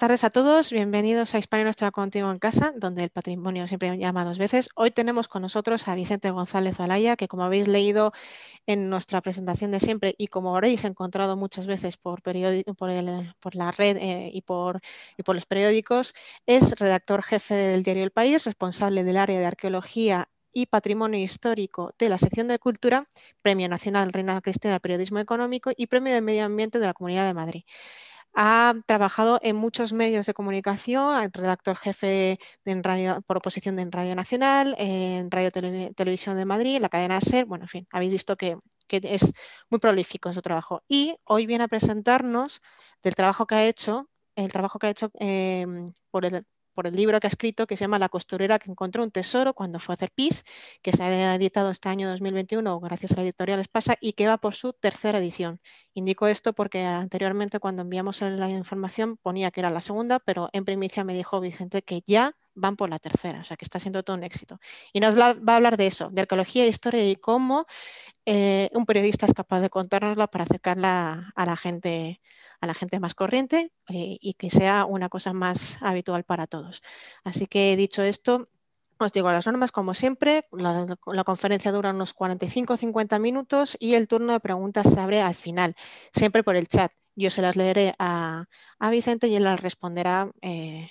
Buenas tardes a todos, bienvenidos a Hispania Nuestra Contigo en Casa, donde el patrimonio siempre llama dos veces. Hoy tenemos con nosotros a Vicente González Alaya, que como habéis leído en nuestra presentación de siempre y como habréis encontrado muchas veces por, la red eh, y, por, los periódicos, es redactor jefe del diario El País, responsable del área de arqueología y Patrimonio Histórico de la sección de Cultura, Premio Nacional Reina Cristina de Periodismo Económico y Premio de Medio Ambiente de la Comunidad de Madrid ha trabajado en muchos medios de comunicación, redactor jefe por oposición de en Radio Nacional, en Radio Televisión de Madrid, en la cadena SER, bueno, en fin, habéis visto que, es muy prolífico en su trabajo. Y hoy viene a presentarnos del trabajo que ha hecho, el trabajo que ha hecho em, por, el, por el libro que ha escrito que se llama La costurera que encontró un tesoro cuando fue a hacer pis, que se ha editado este año 2021 gracias a la editorial Espasa y que va por su tercera edición. Indico esto porque anteriormente cuando enviamos la información ponía que era la segunda, pero en primicia me dijo Vicente que ya van por la tercera, o sea que está siendo todo un éxito. Y nos va a hablar de eso, de arqueología, e historia y cómo eh, un periodista es capaz de contárnosla para acercarla a la gente a la gente más corriente eh, y que sea una cosa más habitual para todos. Así que dicho esto, os digo, las normas como siempre, la, conferencia dura unos 45 o 50 minutos y el turno de preguntas se abre al final, siempre por el chat. Yo se las leeré a, Vicente y él las responderá eh,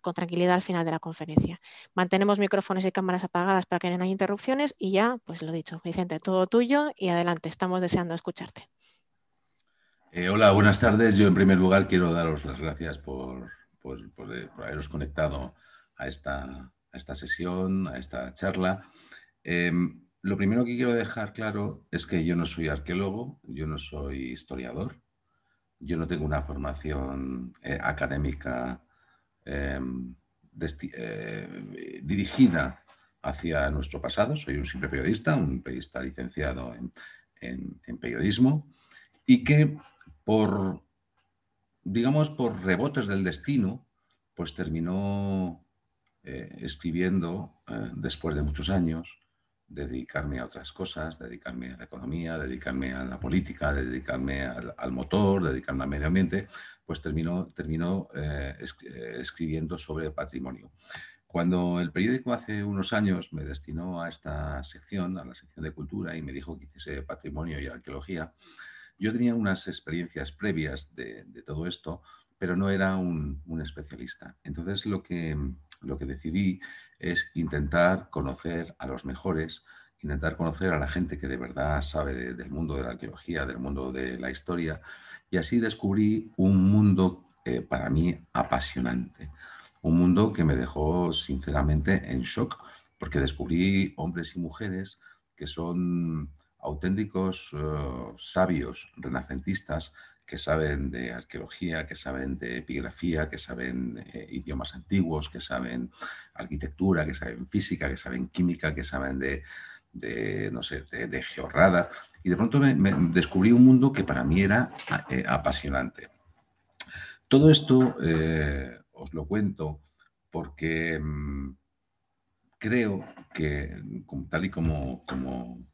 con tranquilidad al final de la conferencia. Mantenemos micrófonos y cámaras apagadas para que no haya interrupciones y ya, pues lo dicho, Vicente, todo tuyo y adelante, estamos deseando escucharte. Eh, hola, buenas tardes. Yo en primer lugar quiero daros las gracias por, por, eh, haberos conectado a esta, esta, sesión, a esta charla. Em, lo primero que quiero dejar claro es que yo no soy arqueólogo, yo no soy historiador, yo no tengo una formación eh, académica em, dirigida hacia nuestro pasado. Soy un simple periodista, un periodista licenciado en, en periodismo y que por, digamos, por rebotes del destino, pues terminó eh, escribiendo eh, después de muchos años, dedicarme a otras cosas, dedicarme a la economía, dedicarme a la política, dedicarme al, motor, dedicarme al medio ambiente, pues terminó, terminó eh, escribiendo sobre patrimonio. Cuando el periódico hace unos años me destinó a esta sección, a la sección de cultura, y me dijo que hiciese patrimonio y arqueología, yo tenía unas experiencias previas de, todo esto, pero no era un, especialista. Entonces lo que, lo que decidí es intentar conocer a los mejores, intentar conocer a la gente que de verdad sabe del mundo de la arqueología, del mundo de la historia, y así descubrí un mundo eh, para mí apasionante, un mundo que me dejó sinceramente en shock, porque descubrí hombres y mujeres que son auténticos eh, sabios renacentistas que saben de arqueología, que saben de epigrafía, que saben idiomas antiguos, que saben arquitectura, que saben física, que saben química, que saben de, no sé, de, georrada. Y de pronto me, descubrí un mundo que para mí era eh, apasionante. Todo esto eh, os lo cuento porque... Mm, creo que, tal y como,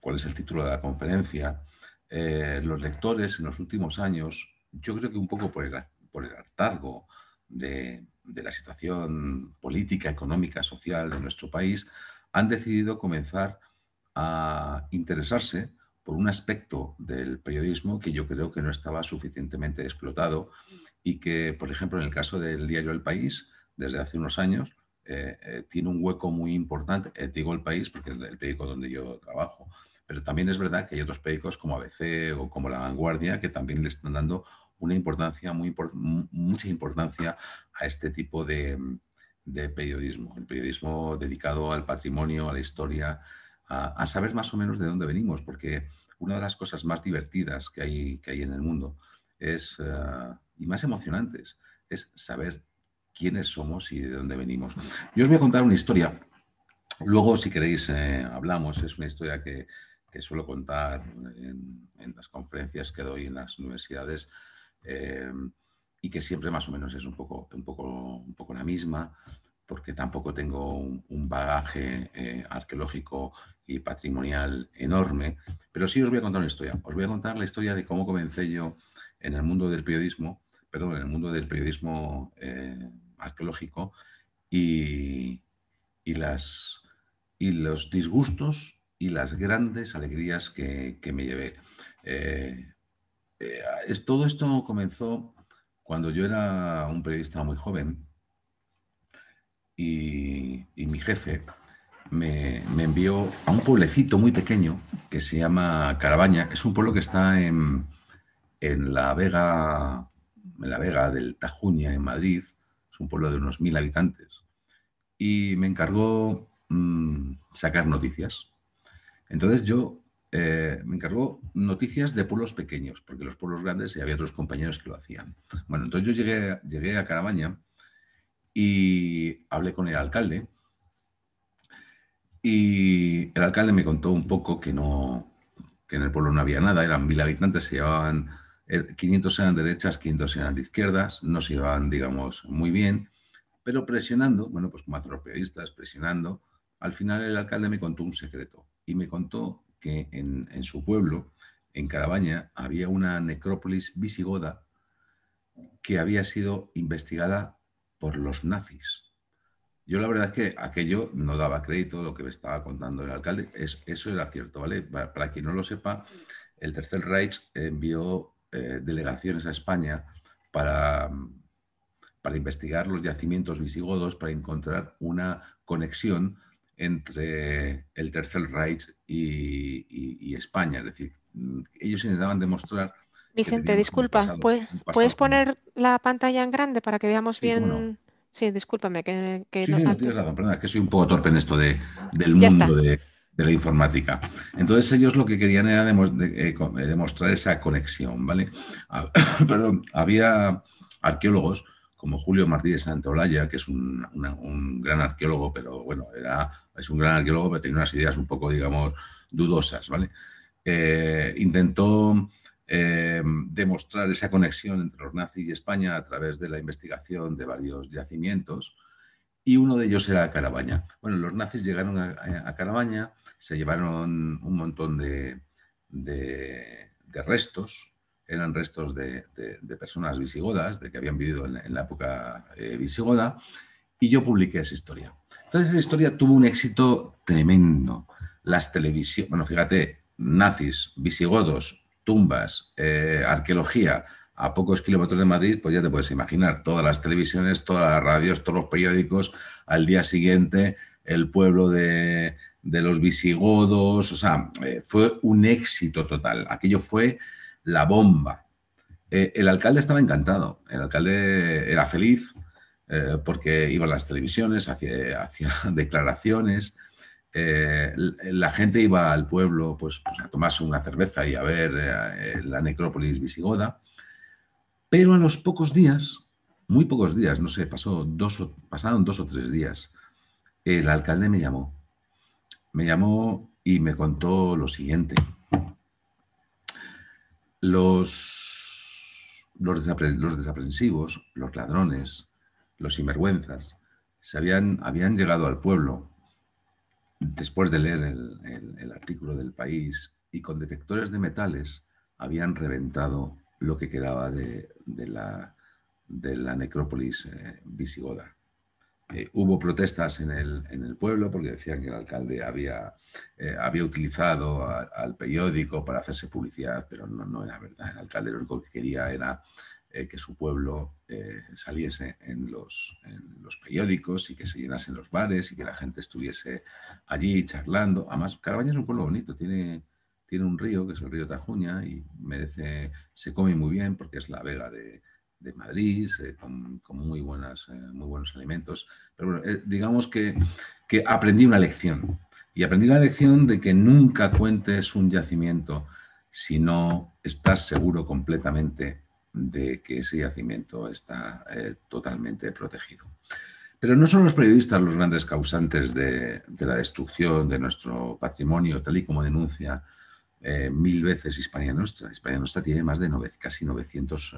cuál es el título de la conferencia, eh, los lectores en los últimos años, yo creo que un poco por el, por el hartazgo de, de la situación política, económica, social de nuestro país, han decidido comenzar a interesarse por un aspecto del periodismo que yo creo que no estaba suficientemente explotado y que, por ejemplo, en el caso del diario El País, desde hace unos años, eh, eh, tiene un hueco muy importante. Eh, digo el país porque es el periódico donde yo trabajo, pero también es verdad que hay otros periódicos como ABC o como La Vanguardia que también le están dando una importancia, muy mucha importancia a este tipo de, periodismo, el periodismo dedicado al patrimonio, a la historia, a, saber más o menos de dónde venimos, porque una de las cosas más divertidas que hay, que hay en el mundo es, y más emocionantes es saber quiénes somos y de dónde venimos. Yo os voy a contar una historia. Luego, si queréis, eh, hablamos. Es una historia que, suelo contar en, las conferencias que doy en las universidades eh, y que siempre más o menos es un poco, un poco, un poco la misma, porque tampoco tengo un, bagaje eh, arqueológico y patrimonial enorme, pero sí os voy a contar una historia. Os voy a contar la historia de cómo comencé yo en el mundo del periodismo, perdón, en el mundo del periodismo arqueológico y, las, y los disgustos y las grandes alegrías que, me llevé. Eh, eh, todo esto comenzó cuando yo era un periodista muy joven y, mi jefe me, envió a un pueblecito muy pequeño que se llama Carabaña. Es un pueblo que está en, la Vega en la Vega del Tajuña, en Madrid, un pueblo de unos mil habitantes, y me encargó mm, sacar noticias. Entonces yo eh, me encargó noticias de pueblos pequeños, porque los pueblos grandes y había otros compañeros que lo hacían. Bueno, entonces yo llegué, llegué a carabaña y hablé con el alcalde y el alcalde me contó un poco que no que en el pueblo no había nada, eran mil habitantes, se llevaban 500 eran derechas, 500 eran de izquierdas, no se iban, digamos, muy bien, pero presionando, bueno, pues como hacen presionando, al final el alcalde me contó un secreto y me contó que en, su pueblo, en Carabaña, había una necrópolis visigoda que había sido investigada por los nazis. Yo la verdad es que aquello no daba crédito lo que me estaba contando el alcalde. eso era cierto, ¿vale? para, quien no lo sepa, el Tercer Reich envió eh, delegaciones a España para, para investigar los yacimientos visigodos, para encontrar una conexión entre el Tercer Reich y, España. Es decir, mm, ellos intentaban demostrar... Vicente, disculpa, ¿puedes, poner la pantalla en grande para que veamos bien... Sí, discúlpame que... que no, tienes que soy un poco torpe en esto de, del mundo de de la informática. Entonces ellos lo que querían era eh, eh, demostrar esa conexión, ¿vale? Pero había arqueólogos como Julio Martínez Santolaya, que es un, gran arqueólogo, pero bueno, era, es un gran arqueólogo, pero tenía unas ideas un poco, digamos, dudosas, ¿vale? Eh, intentó demostrar esa conexión entre los nazis y España a través de la investigación de varios yacimientos, y uno de ellos era Carabaña. Bueno, los nazis llegaron a, a se llevaron un montón de, restos, eran restos de, personas visigodas, de que habían vivido en, la época eh, visigoda, y yo publiqué esa historia. Entonces esa historia tuvo un éxito tremendo. Las televisiones, bueno, fíjate, nazis, visigodos, tumbas, eh, arqueología, a pocos kilómetros de Madrid, pues ya te puedes imaginar, todas las televisiones, todas las radios, todos los periódicos, al día siguiente el pueblo de, los visigodos, o sea, eh, fue un éxito total, aquello fue la bomba. Eh, el alcalde estaba encantado, el alcalde era feliz eh, porque a las televisiones, hacía, declaraciones, la gente iba al pueblo pues, pues, a tomarse una cerveza y a ver la necrópolis visigoda. Pero a los pocos días, muy pocos días, no sé, pasó dos, pasaron dos o tres días, el alcalde me llamó. Me llamó y me contó lo siguiente. Los, los, desaprensivos, los ladrones, los sinvergüenzas, se habían, habían llegado al pueblo después de leer el artículo del país y con detectores de metales habían reventado lo que quedaba de, la, necrópolis eh, visigoda. Eh, hubo protestas en el, pueblo porque decían que el alcalde había, eh, utilizado al periódico para hacerse publicidad, pero no, era verdad. El alcalde lo único que quería era que su pueblo saliese en los, los, periódicos y que se llenasen los bares y que la gente estuviese allí charlando. Además, Carabaña es un pueblo bonito, tiene, tiene un río, que es el río Tajuña, y merece, se come muy bien porque es la vega de, Madrid, eh, con, muy, buenas, eh, muy buenos alimentos. Pero bueno, eh, digamos que, aprendí una lección. Y aprendí la lección de que nunca cuentes un yacimiento si no estás seguro completamente de que ese yacimiento está totalmente protegido. Pero no son los periodistas los grandes causantes de la destrucción de nuestro patrimonio, tal y como denuncia eh, mil veces Hispania Nuestra. Hispania Nuestra tiene más de casi 900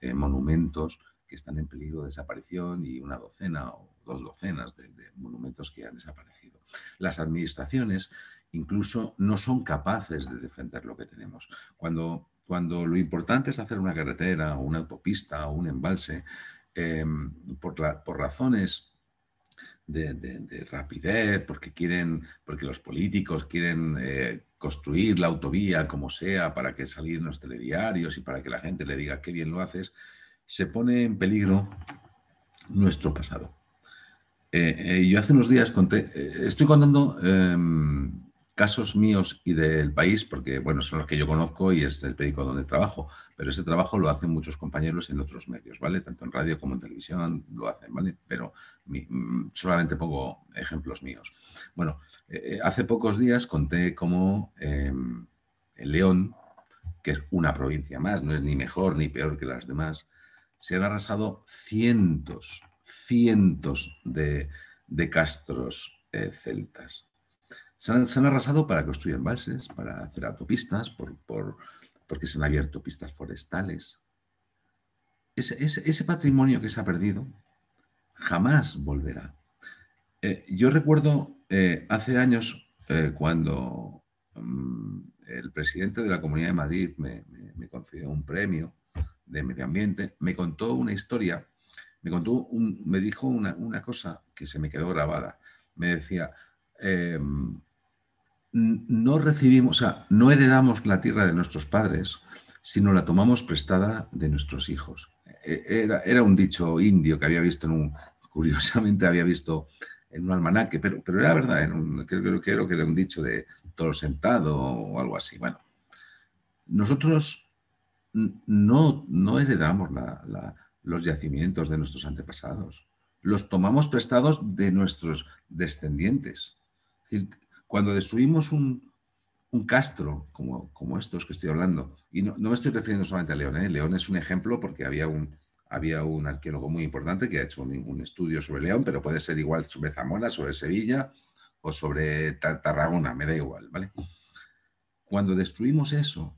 eh, monumentos que están en peligro de desaparición y una docena o dos docenas de, monumentos que han desaparecido. Las administraciones incluso no son capaces de defender lo que tenemos. Cuando, cuando lo importante es hacer una carretera o una autopista o un embalse, em, por, por razones de, rapidez, porque quieren, porque los políticos quieren eh, construir la autovía como sea para que salir en los telediarios y para que la gente le diga qué bien lo haces, se pone en peligro nuestro pasado. Eh, eh, yo hace unos días conté, eh, estoy contando em, casos míos y del país, porque bueno, son los que yo conozco y es el periódico donde trabajo, pero ese trabajo lo hacen muchos compañeros en otros medios, ¿vale? Tanto en radio como en televisión lo hacen, ¿vale? Pero mm, solamente pongo ejemplos míos. Bueno, eh, hace pocos días conté cómo em, en León, que es una provincia más, no es ni mejor ni peor que las demás, se han arrasado cientos, cientos de, castros eh, celtas se han, arrasado para construir embalses, para hacer autopistas, por, porque se han abierto pistas forestales. Ese, ese, patrimonio que se ha perdido jamás volverá. Eh, yo recuerdo eh, hace años eh, cuando mm, el presidente de la Comunidad de Madrid me, me, concedió un premio de medio ambiente, me contó una historia, me, contó me dijo una, una, cosa que se me quedó grabada. Me decía, em, no recibimos, o sea, no heredamos la tierra de nuestros padres, sino la tomamos prestada de nuestros hijos. E, era, era un dicho indio que había visto en un, curiosamente había visto en un almanaque, pero, pero era verdad, creo, que era un dicho de toro sentado o algo así. Bueno, nosotros no, no heredamos los yacimientos de nuestros antepasados, los tomamos prestados de nuestros descendientes. Es decir, cuando destruimos un, castro, como, estos que estoy hablando, y no, me estoy refiriendo solamente a León, ¿eh? León es un ejemplo porque había un, había un arqueólogo muy importante que ha hecho un, estudio sobre León, pero puede ser igual sobre Zamora, sobre Sevilla o sobre Tarragona, me da igual, ¿vale? Cuando destruimos eso,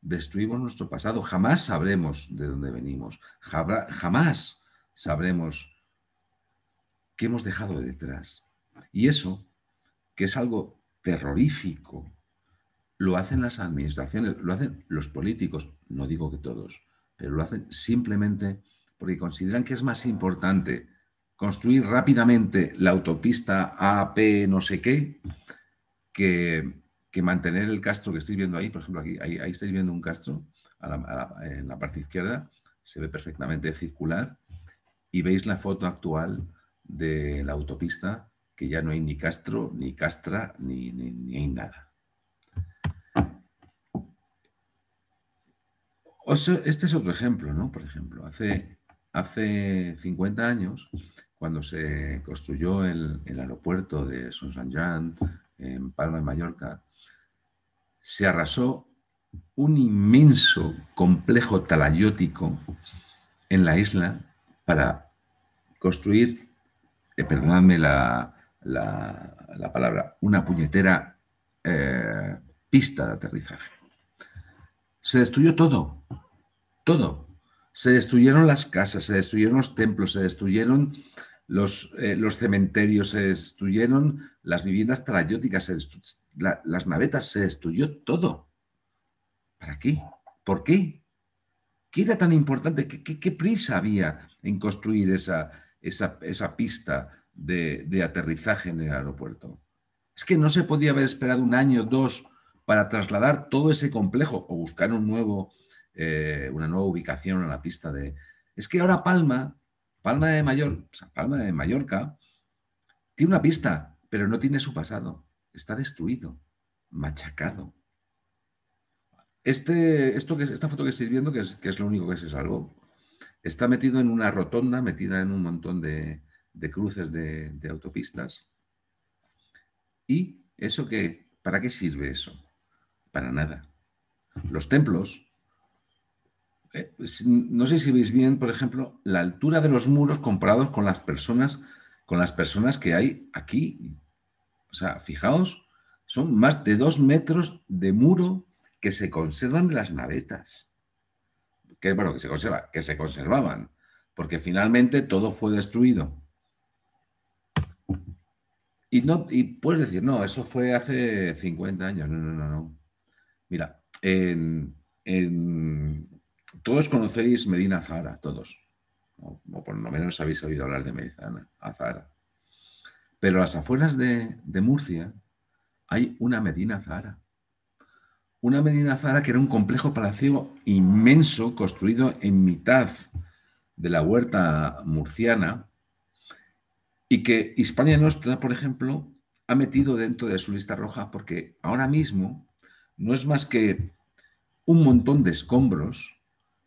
destruimos nuestro pasado, jamás sabremos de dónde venimos, jamás sabremos qué hemos dejado detrás. Y eso que es algo terrorífico, lo hacen las administraciones, lo hacen los políticos, no digo que todos, pero lo hacen simplemente porque consideran que es más importante construir rápidamente la autopista A, AP no sé qué que, que mantener el castro que estoy viendo ahí, por ejemplo, aquí, ahí, estáis viendo un castro en la parte izquierda, se ve perfectamente circular, y veis la foto actual de la autopista que ya no hay ni Castro, ni Castra, ni, hay nada. este es otro ejemplo, ¿no? Por ejemplo, hace, hace 50 años, cuando se construyó el, aeropuerto de Son Jean en Palma de Mallorca, se arrasó un inmenso complejo talayótico en la isla para construir, eh, perdonadme la, la, palabra, una puñetera eh, pista de aterrizaje. Se destruyó todo, todo. Se destruyeron las casas, se destruyeron los templos, se destruyeron los, eh, los cementerios, se destruyeron las viviendas trayóticas, las navetas, se destruyó todo. ¿Para qué? ¿Por qué? ¿Qué era tan importante? ¿Qué, qué prisa había en construir esa, esa, esa pista de, aterrizaje en el aeropuerto. Es que no se podía haber esperado un año o dos para trasladar todo ese complejo o buscar un nuevo, eh, una nueva ubicación en la pista de... Es que ahora Palma, Palma de, Palma de Mallorca, tiene una pista, pero no tiene su pasado. Está destruido, machacado. Este, esto que esta foto que estoy viendo, que es, que es lo único que se salvó, está metido en una rotonda, metida en un montón de, de cruces de, autopistas. ¿Y eso qué? ¿Para qué sirve eso? Para nada. Los templos, eh, pues, no sé si veis bien, por ejemplo, la altura de los muros comparados con las personas, con las personas que hay aquí. O sea, fijaos, son más de dos metros de muro que se conservan las navetas. Que, bueno, que se, conserva, que se conservaban, porque finalmente todo fue destruido. Y, no, y puedes decir, no, eso fue hace 50 años. No, no, no, Mira, todos conocéis Medina Zahara, todos. O, por lo menos habéis oído hablar de Medina Zahara. Pero a las afueras de, Murcia hay una Medina Zahara una Medina Zara que era un complejo palacio inmenso construido en mitad de la huerta murciana y que Hispania Nuestra, por ejemplo, ha metido dentro de su lista roja porque ahora mismo no es más que un montón de escombros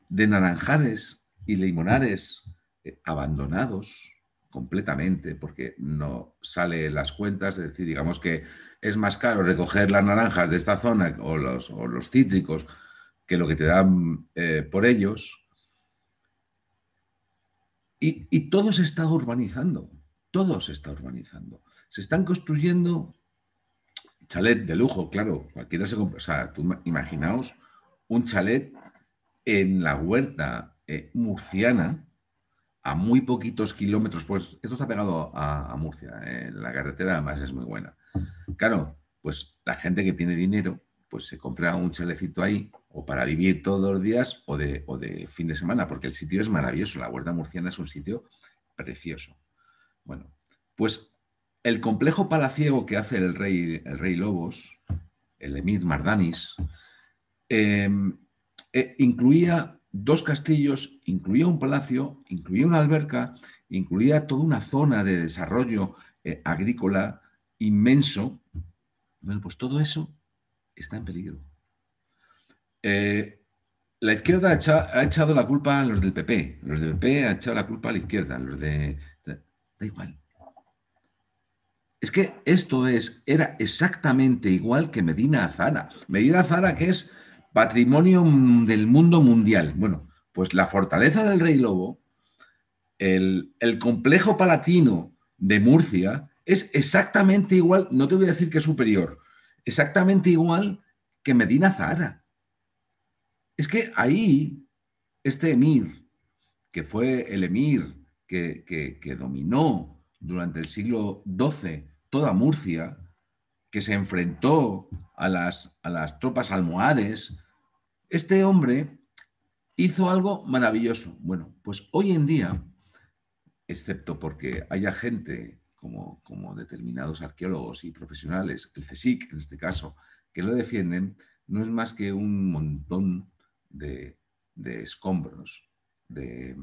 de naranjares y limonares eh, abandonados completamente, porque no sale las cuentas, es decir, digamos que es más caro recoger las naranjas de esta zona o los, cítricos que lo que te dan eh, por ellos. Y, y todo se está urbanizando. Todo se está urbanizando. Se están construyendo chalet de lujo, claro, cualquiera se compra. O sea, imaginaos un chalet en la huerta eh, murciana, a muy poquitos kilómetros, pues esto está pegado a, Murcia, en eh, la carretera además es muy buena. Claro, pues la gente que tiene dinero, pues se compra un chalecito ahí, o para vivir todos los días o de fin de semana, porque el sitio es maravilloso, la huerta murciana es un sitio precioso. Bueno, pues el complejo palaciego que hace el rey, el rey Lobos, el emir Mardanis, em, eh, incluía dos castillos, incluía un palacio, incluía una alberca, incluía toda una zona de desarrollo eh, agrícola inmenso. Bueno, pues todo eso está en peligro. Eh, la izquierda ha, ha, echado la culpa a los del PP, los del PP ha echado la culpa a la izquierda, los de Da igual. Es que esto es, era exactamente igual que Medina Zara. Medina Zara, que es patrimonio del mundo mundial. Bueno, pues la fortaleza del Rey Lobo, el, el complejo palatino de Murcia, es exactamente igual, no te voy a decir que superior, exactamente igual que Medina Zahara. Es que ahí, este emir, que fue el emir que, dominó durante el siglo XII toda Murcia, que se enfrentó a las, a las tropas almohades, este hombre hizo algo maravilloso. Bueno, pues hoy en día, excepto porque haya gente como, como, determinados arqueólogos y profesionales, el CSIC en este caso, que lo defienden, no es más que un montón de, de escombros, de,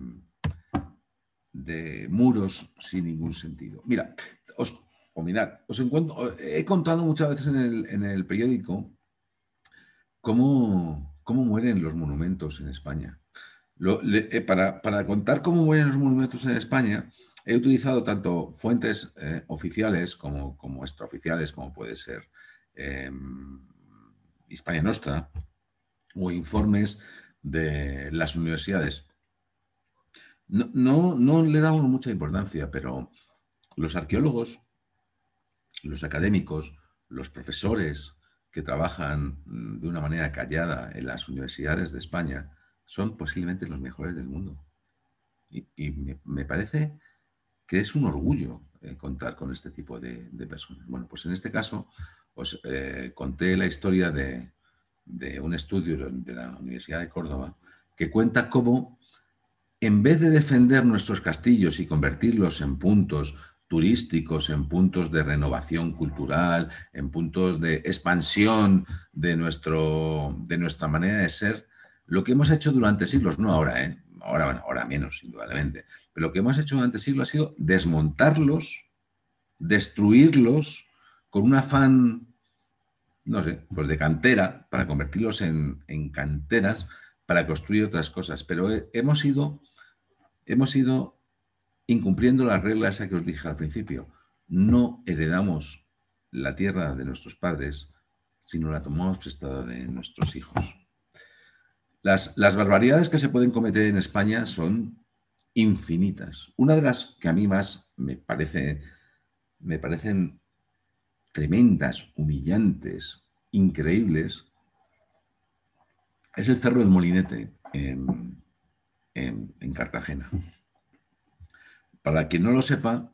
de muros sin ningún sentido. Mira, os, mirad, os encuentro, he contado muchas veces en el, periódico cómo, mueren los monumentos en España. Eh, para, contar cómo mueren los monumentos en España, he utilizado tanto fuentes eh, oficiales como, extraoficiales, como puede ser España em, Nostra, o informes de las universidades no, no, no le damos mucha importancia, pero los arqueólogos, los académicos, los profesores que trabajan de una manera callada en las universidades de España son posiblemente los mejores del mundo. Y, me, parece que es un orgullo eh, contar con este tipo de, personas. Bueno, pues en este caso os eh, conté la historia de, de un estudio de la Universidad de Córdoba que cuenta cómo en vez de defender nuestros castillos y convertirlos en puntos turísticos, en puntos de renovación cultural, en puntos de expansión de, nuestro, de nuestra manera de ser, lo que hemos hecho durante siglos, no ahora, ¿eh? ahora, bueno, ahora menos, indudablemente, pero lo que hemos hecho durante siglos ha sido desmontarlos, destruirlos con un afán, no sé, pues de cantera, para convertirlos en, canteras, para construir otras cosas. Pero hemos ido hemos ido incumpliendo las reglas a que os dije al principio. No heredamos la tierra de nuestros padres, sino la tomamos prestada de nuestros hijos. Las, barbaridades que se pueden cometer en España son infinitas. Una de las que a mí más me, parece, me parecen tremendas, humillantes, increíbles, es el Cerro del Molinete en, Cartagena. Para quien no lo sepa,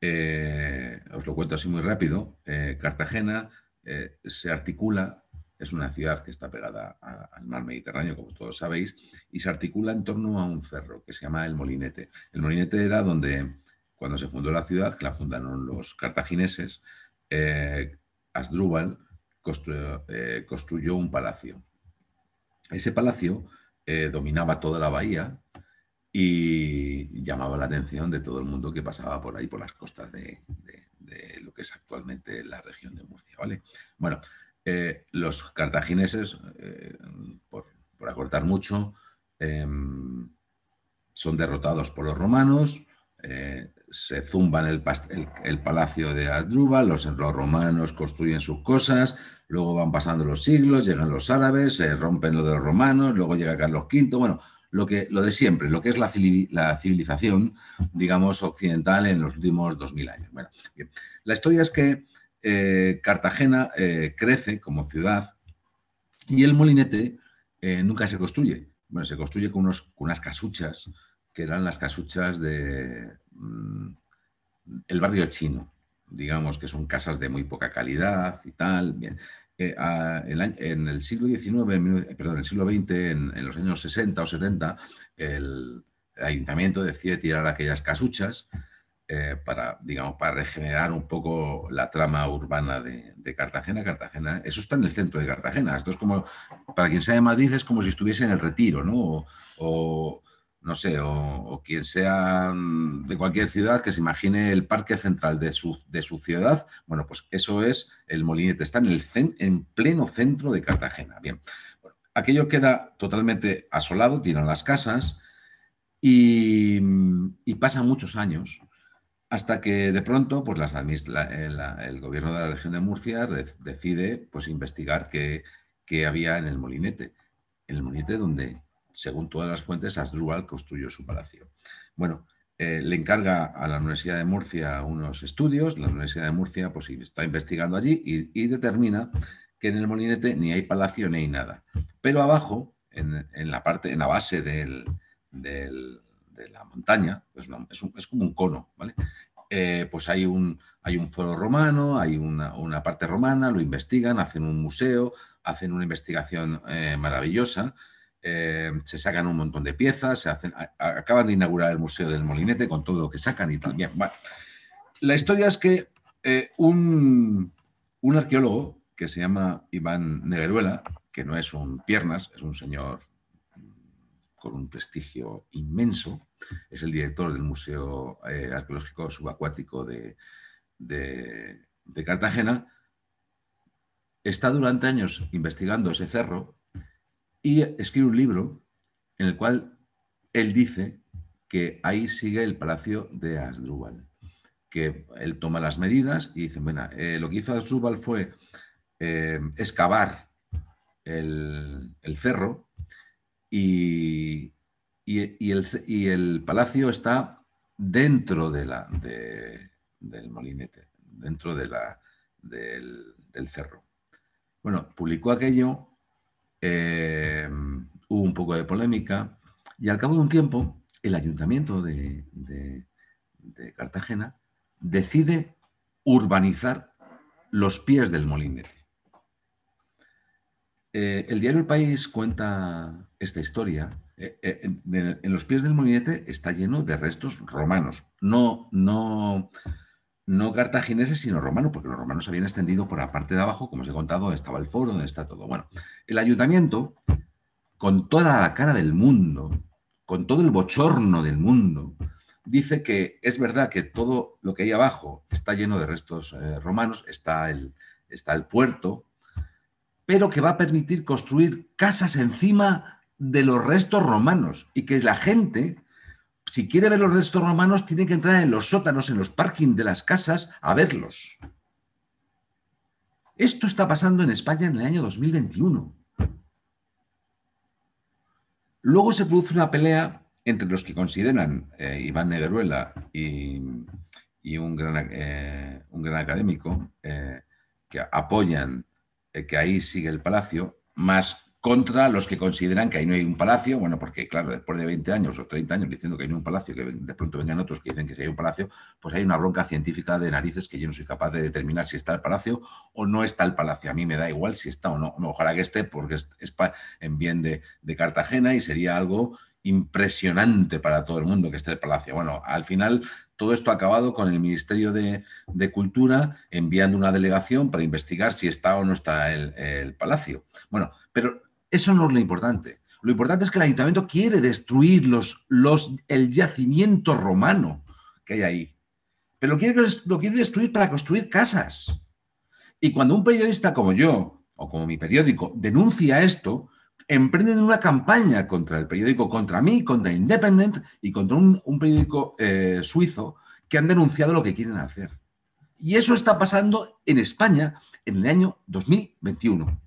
eh, os lo cuento así muy rápido, eh, Cartagena eh, se articula, es una ciudad que está pegada al mar Mediterráneo, como todos sabéis, y se articula en torno a un cerro que se llama el Molinete. El Molinete era donde, cuando se fundó la ciudad, que la fundaron los cartagineses, Asdrúbal construyó un palacio. Ese palacio eh, dominaba toda la bahía y llamaba la atención de todo el mundo que pasaba por ahí, por las costas de, lo que es actualmente la región de Murcia. ¿vale? Bueno, eh, los cartagineses, eh, por, acortar mucho, em, son derrotados por los romanos, se zumban el, el, palacio de Adruba, los, romanos construyen sus cosas, Luego van pasando los siglos, llegan los árabes, se rompen lo de los romanos, luego llega Carlos V, bueno, lo, que, lo de siempre, lo que es la, civilización, digamos, occidental en los últimos 2000 años. La historia es que eh, Cartagena eh, crece como ciudad y el molinete eh, nunca se construye. Bueno, se construye con, unas casuchas, que eran las casuchas de... Mm, el barrio chino, digamos que son casas de muy poca calidad y tal. Bien. Eh, en el siglo XIX, perdón, en el siglo XX, en, los años 60 o 70, el, ayuntamiento decide tirar aquellas casuchas eh, para, digamos, para regenerar un poco la trama urbana de, Cartagena. Cartagena, eso está en el centro de Cartagena. Esto es como, para quien sea de Madrid, es como si estuviese en el retiro, ¿no? o no sé, o, quien sea mm, de cualquier ciudad que se imagine el parque central de su, de su ciudad, bueno, pues eso es el molinete, está en, el en pleno centro de Cartagena. Bien, aquello queda totalmente asolado, tiran las casas y, mm, y, pasan muchos años hasta que de pronto pues las, eh, el gobierno de la región de Murcia decide pues investigar qué, qué había en el molinete, en el molinete donde según todas las fuentes, Asdrúbal construyó su palacio. Bueno, eh, le encarga a la Universidad de Murcia unos estudios, la Universidad de Murcia pues, está investigando allí y, determina que en el molinete ni hay palacio ni hay nada. Pero abajo, en, la parte, en la base de la montaña, pues es, como un cono, ¿vale? Eh, pues hay un, foro romano, hay una, parte romana, lo investigan, hacen un museo, hacen una investigación eh, maravillosa eh, se sacan un montón de piezas, se hacen, acaban de inaugurar el Museo del Molinete con todo lo que sacan y tal. La historia es que eh, un, arqueólogo que se llama Iván Negueruela, que no es un piernas, es un señor con un prestigio inmenso, es el director del Museo eh, Arqueológico Subacuático de Cartagena, está durante años investigando ese cerro y escribe un libro en el cual él dice que ahí sigue el palacio de Asdrúbal, que él toma las medidas y dice, bueno, eh, lo que hizo Asdrúbal fue eh, excavar el, cerro y, y, el, palacio está dentro de la, del molinete, dentro de la, del cerro. Bueno, publicó aquello eh, hubo un poco de polémica y al cabo de un tiempo el ayuntamiento de, Cartagena decide urbanizar los pies del molinete. Eh, el diario El País cuenta esta historia. Eh, en, en, los pies del molinete está lleno de restos romanos. No, no, no cartagineses, sino romanos, porque los romanos habían extendido por la parte de abajo, como os he contado, estaba el foro, donde está todo. Bueno, el ayuntamiento, con toda la cara del mundo, con todo el bochorno del mundo, dice que es verdad que todo lo que hay abajo está lleno de restos eh, romanos, está el, está el puerto, pero que va a permitir construir casas encima de los restos romanos y que la gente si quiere ver los restos romanos, tiene que entrar en los sótanos, en los parkings de las casas, a verlos. Esto está pasando en España en el año 2021. Luego se produce una pelea entre los que consideran eh, Iván Negruela y, y un, gran, eh, un, gran, académico eh, que apoyan que ahí sigue el palacio, más contra los que consideran que ahí no hay un palacio, bueno, porque claro, después de 20 años o 30 años diciendo que hay un palacio, que de pronto vengan otros que dicen que si hay un palacio, pues hay una bronca científica de narices que yo no soy capaz de determinar si está el palacio o no está el palacio. A mí me da igual si está o no. Ojalá que esté porque es, en bien de, Cartagena y sería algo impresionante para todo el mundo que esté el palacio. Bueno, al final todo esto ha acabado con el Ministerio de, Cultura enviando una delegación para investigar si está o no está el, el palacio. Bueno, pero eso no es lo importante. Lo importante es que el ayuntamiento quiere destruir los, el yacimiento romano que hay ahí. Pero lo quiere, lo quiere destruir para construir casas. Y cuando un periodista como yo, o como mi periódico, denuncia esto, emprenden una campaña contra el periódico, contra mí, contra Independent y contra un, periódico eh, suizo que han denunciado lo que quieren hacer. Y eso está pasando en España en el año 2021.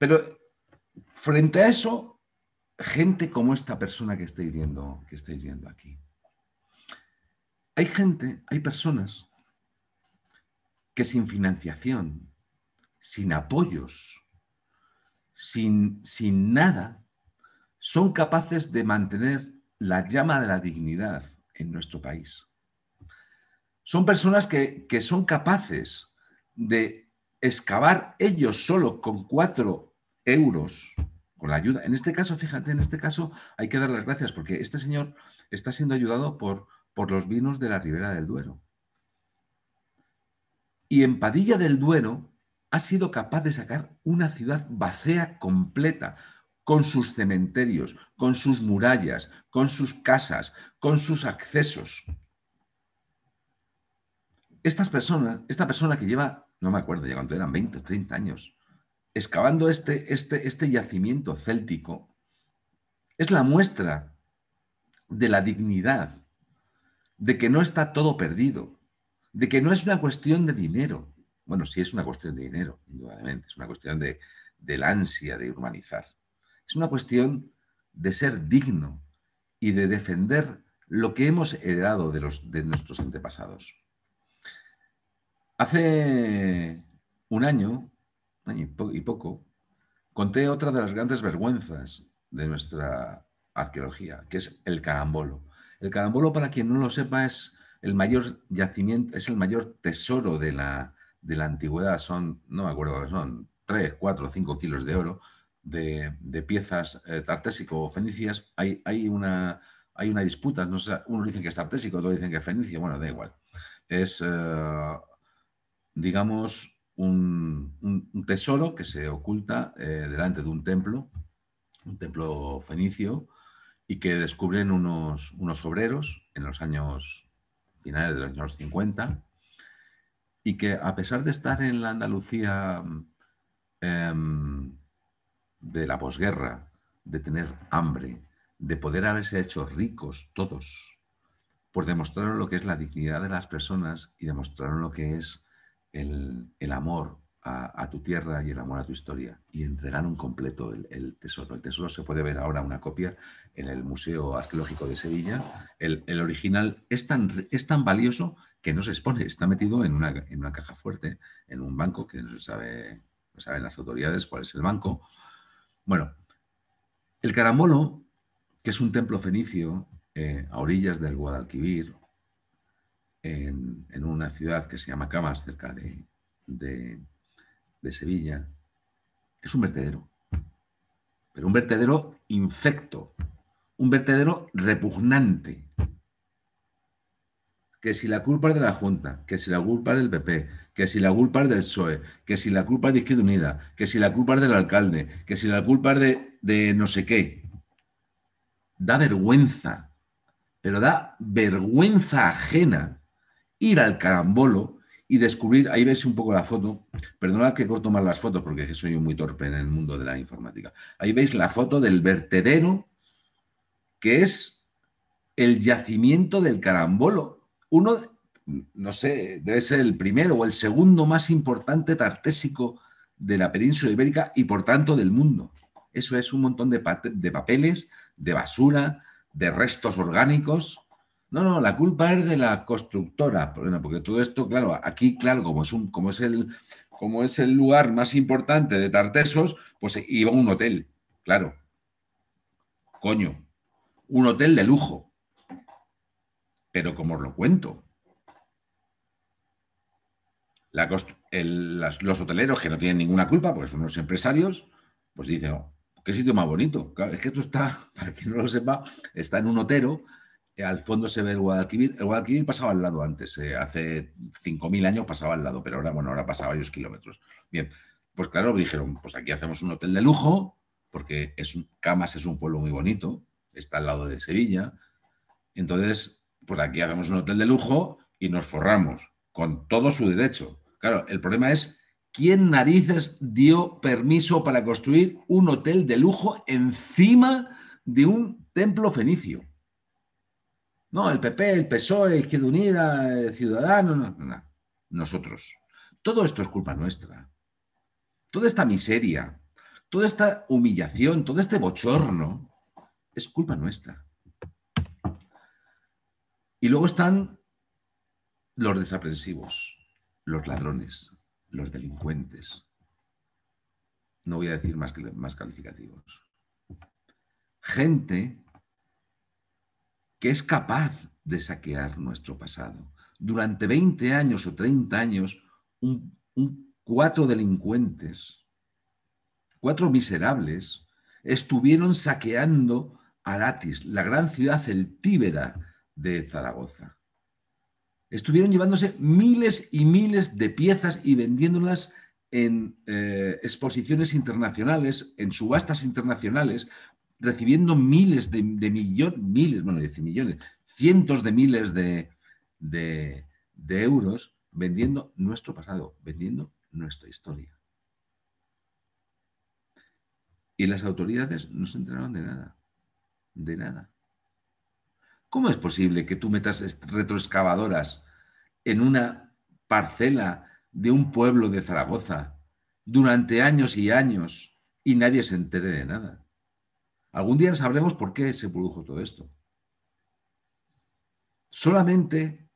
Pero frente a eso, gente como esta persona que estáis viendo, que estáis viendo aquí. Hay gente, hay personas que sin financiación, sin apoyos, sin, sin nada, son capaces de mantener la llama de la dignidad en nuestro país. Son personas que, que son capaces de excavar ellos solo con cuatro euros con la ayuda. En este caso, fíjate, en este caso hay que dar las gracias porque este señor está siendo ayudado por, por los vinos de la Ribera del Duero. Y en Padilla del Duero ha sido capaz de sacar una ciudad vacía completa, con sus cementerios, con sus murallas, con sus casas, con sus accesos. Estas personas, esta persona que lleva, no me acuerdo ya cuánto eran, 20 o 30 años, excavando este, este, este yacimiento céltico, es la muestra de la dignidad, de que no está todo perdido, de que no es una cuestión de dinero. Bueno, sí es una cuestión de dinero, indudablemente, es una cuestión de, la ansia de urbanizar. Es una cuestión de ser digno y de defender lo que hemos heredado de, los, de nuestros antepasados. Hace un año Ah, y, poco, conté otra de las grandes vergüenzas de nuestra arqueología, que es el carambolo. El carambolo, para quien no lo sepa, es el mayor yacimiento, es el mayor tesoro de la, de la antigüedad. Son, no me acuerdo, son 3, 4, 5 kilos de oro de, piezas eh, tartésico tartésico-fenicias. Hay, hay, una, hay una disputa, no sé, unos dicen que es tartésico, otros dicen que es fenicio, bueno, da igual. Es, eh, digamos, un, tesoro que se oculta eh, delante de un templo, un templo fenicio, y que descubren unos, unos obreros en los años finales de los años 50, y que a pesar de estar en la Andalucía em, de la posguerra, de tener hambre, de poder haberse hecho ricos todos, pues demostraron lo que es la dignidad de las personas y demostraron lo que es el, amor a, tu tierra y el amor a tu historia. Y entregaron completo el, tesoro. El tesoro se puede ver ahora una copia en el Museo Arqueológico de Sevilla. El, original es tan, es tan valioso que no se expone, está metido en una, en una caja fuerte, en un banco que no se sabe, no saben las autoridades cuál es el banco. Bueno, el caramolo, que es un templo fenicio eh, a orillas del Guadalquivir, en, una ciudad que se llama Camas, cerca de, de, Sevilla, es un vertedero. Pero un vertedero infecto, un vertedero repugnante. Que si la culpa es de la Junta, que si la culpa es del PP, que si la culpa es del PSOE, que si la culpa es de Izquierda Unida, que si la culpa es del alcalde, que si la culpa es de no sé qué. Da vergüenza, pero da vergüenza ajena ir al carambolo y descubrir, ahí veis un poco la foto, perdonad que corto más las fotos porque soy muy torpe en el mundo de la informática. Ahí veis la foto del vertedero que es el yacimiento del carambolo. Uno, no sé, debe ser el primero o el segundo más importante tartésico de la península ibérica y por tanto del mundo. Eso es un montón de papeles, de basura, de restos orgánicos no, no, la culpa es de la constructora. Bueno, porque todo esto, claro, aquí, claro, como es, el, lugar más importante de Tartesos, pues iba a un hotel, claro. Coño, un hotel de lujo. Pero como os lo cuento, los hoteleros que no tienen ninguna culpa, porque son los empresarios, pues dicen, oh, qué sitio más bonito. es que esto está, para quien no lo sepa, está en un hotelero eh, al fondo se ve el Guadalquivir. El Guadalquivir pasaba al lado antes, eh, hace hace 5.000 años pasaba al lado, pero ahora, bueno, ahora pasa varios kilómetros. Bien, pues claro, dijeron, pues aquí hacemos un hotel de lujo, porque es un, Camas es un pueblo muy bonito, está al lado de Sevilla. Entonces, pues aquí hacemos un hotel de lujo y nos forramos, con todo su derecho. Claro, el problema es quién narices dio permiso para construir un hotel de lujo encima de un templo fenicio. No, el PP, el PSOE, Izquierda Unida, eh, Ciudadanos, no, nosotros. Todo esto es culpa nuestra. Toda esta miseria, toda esta humillación, todo este bochorno, es culpa nuestra. Y luego están los desaprensivos, los ladrones, los delincuentes. No voy a decir más, más calificativos. Gente que es capaz de saquear nuestro pasado. Durante 20 años o 30 años, cuatro delincuentes, cuatro miserables, estuvieron saqueando Aratis, la gran ciudad celtíbera de Zaragoza. Estuvieron llevándose miles y miles de piezas y vendiéndolas en eh, exposiciones internacionales, en subastas internacionales, recibiendo miles de, millones, miles, bueno, 10 millones, cientos de miles de euros vendiendo nuestro pasado, vendiendo nuestra historia. Y las autoridades no se enteraron de nada, de nada. ¿Cómo es posible que tú metas retroexcavadoras en una parcela de un pueblo de Zaragoza durante años y años y nadie se entere de nada? Algún día sabremos por qué se produjo todo esto. Solamente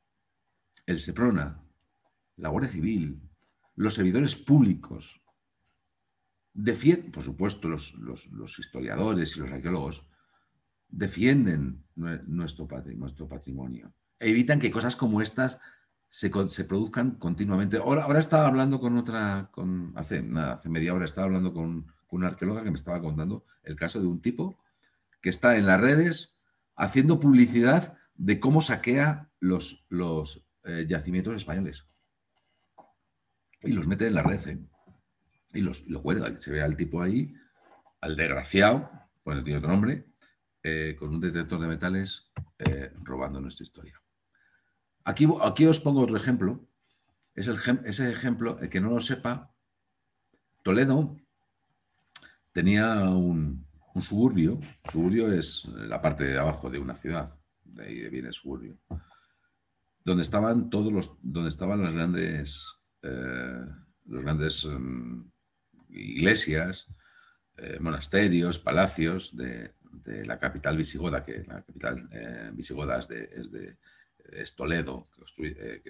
el SEPRONA, la Guardia Civil, los servidores públicos, por supuesto, los, historiadores y los arqueólogos defienden nuestro, patrimonio. E evitan que cosas como estas se, produzcan continuamente. Ahora, ahora estaba hablando con otra, con, hace, hace media hora estaba hablando con, una arqueóloga que me estaba contando el caso de un tipo que está en las redes haciendo publicidad de cómo saquea los, los eh, yacimientos españoles. Y los mete en la red. ¿eh? Y los, lo cuelga. Se ve al tipo ahí, al desgraciado, bueno, tiene otro nombre, eh, con un detector de metales robando nuestra historia. Aquí, aquí os pongo otro ejemplo. Es el, ese ejemplo, el que no lo sepa, Toledo tenía un, suburbio. Suburbio es la parte de abajo de una ciudad, de ahí viene suburbio. Donde estaban todos los, donde estaban las grandes, eh, los grandes mm, iglesias, eh, monasterios, palacios de, la capital visigoda, que la capital eh, visigoda es de, es Toledo, que,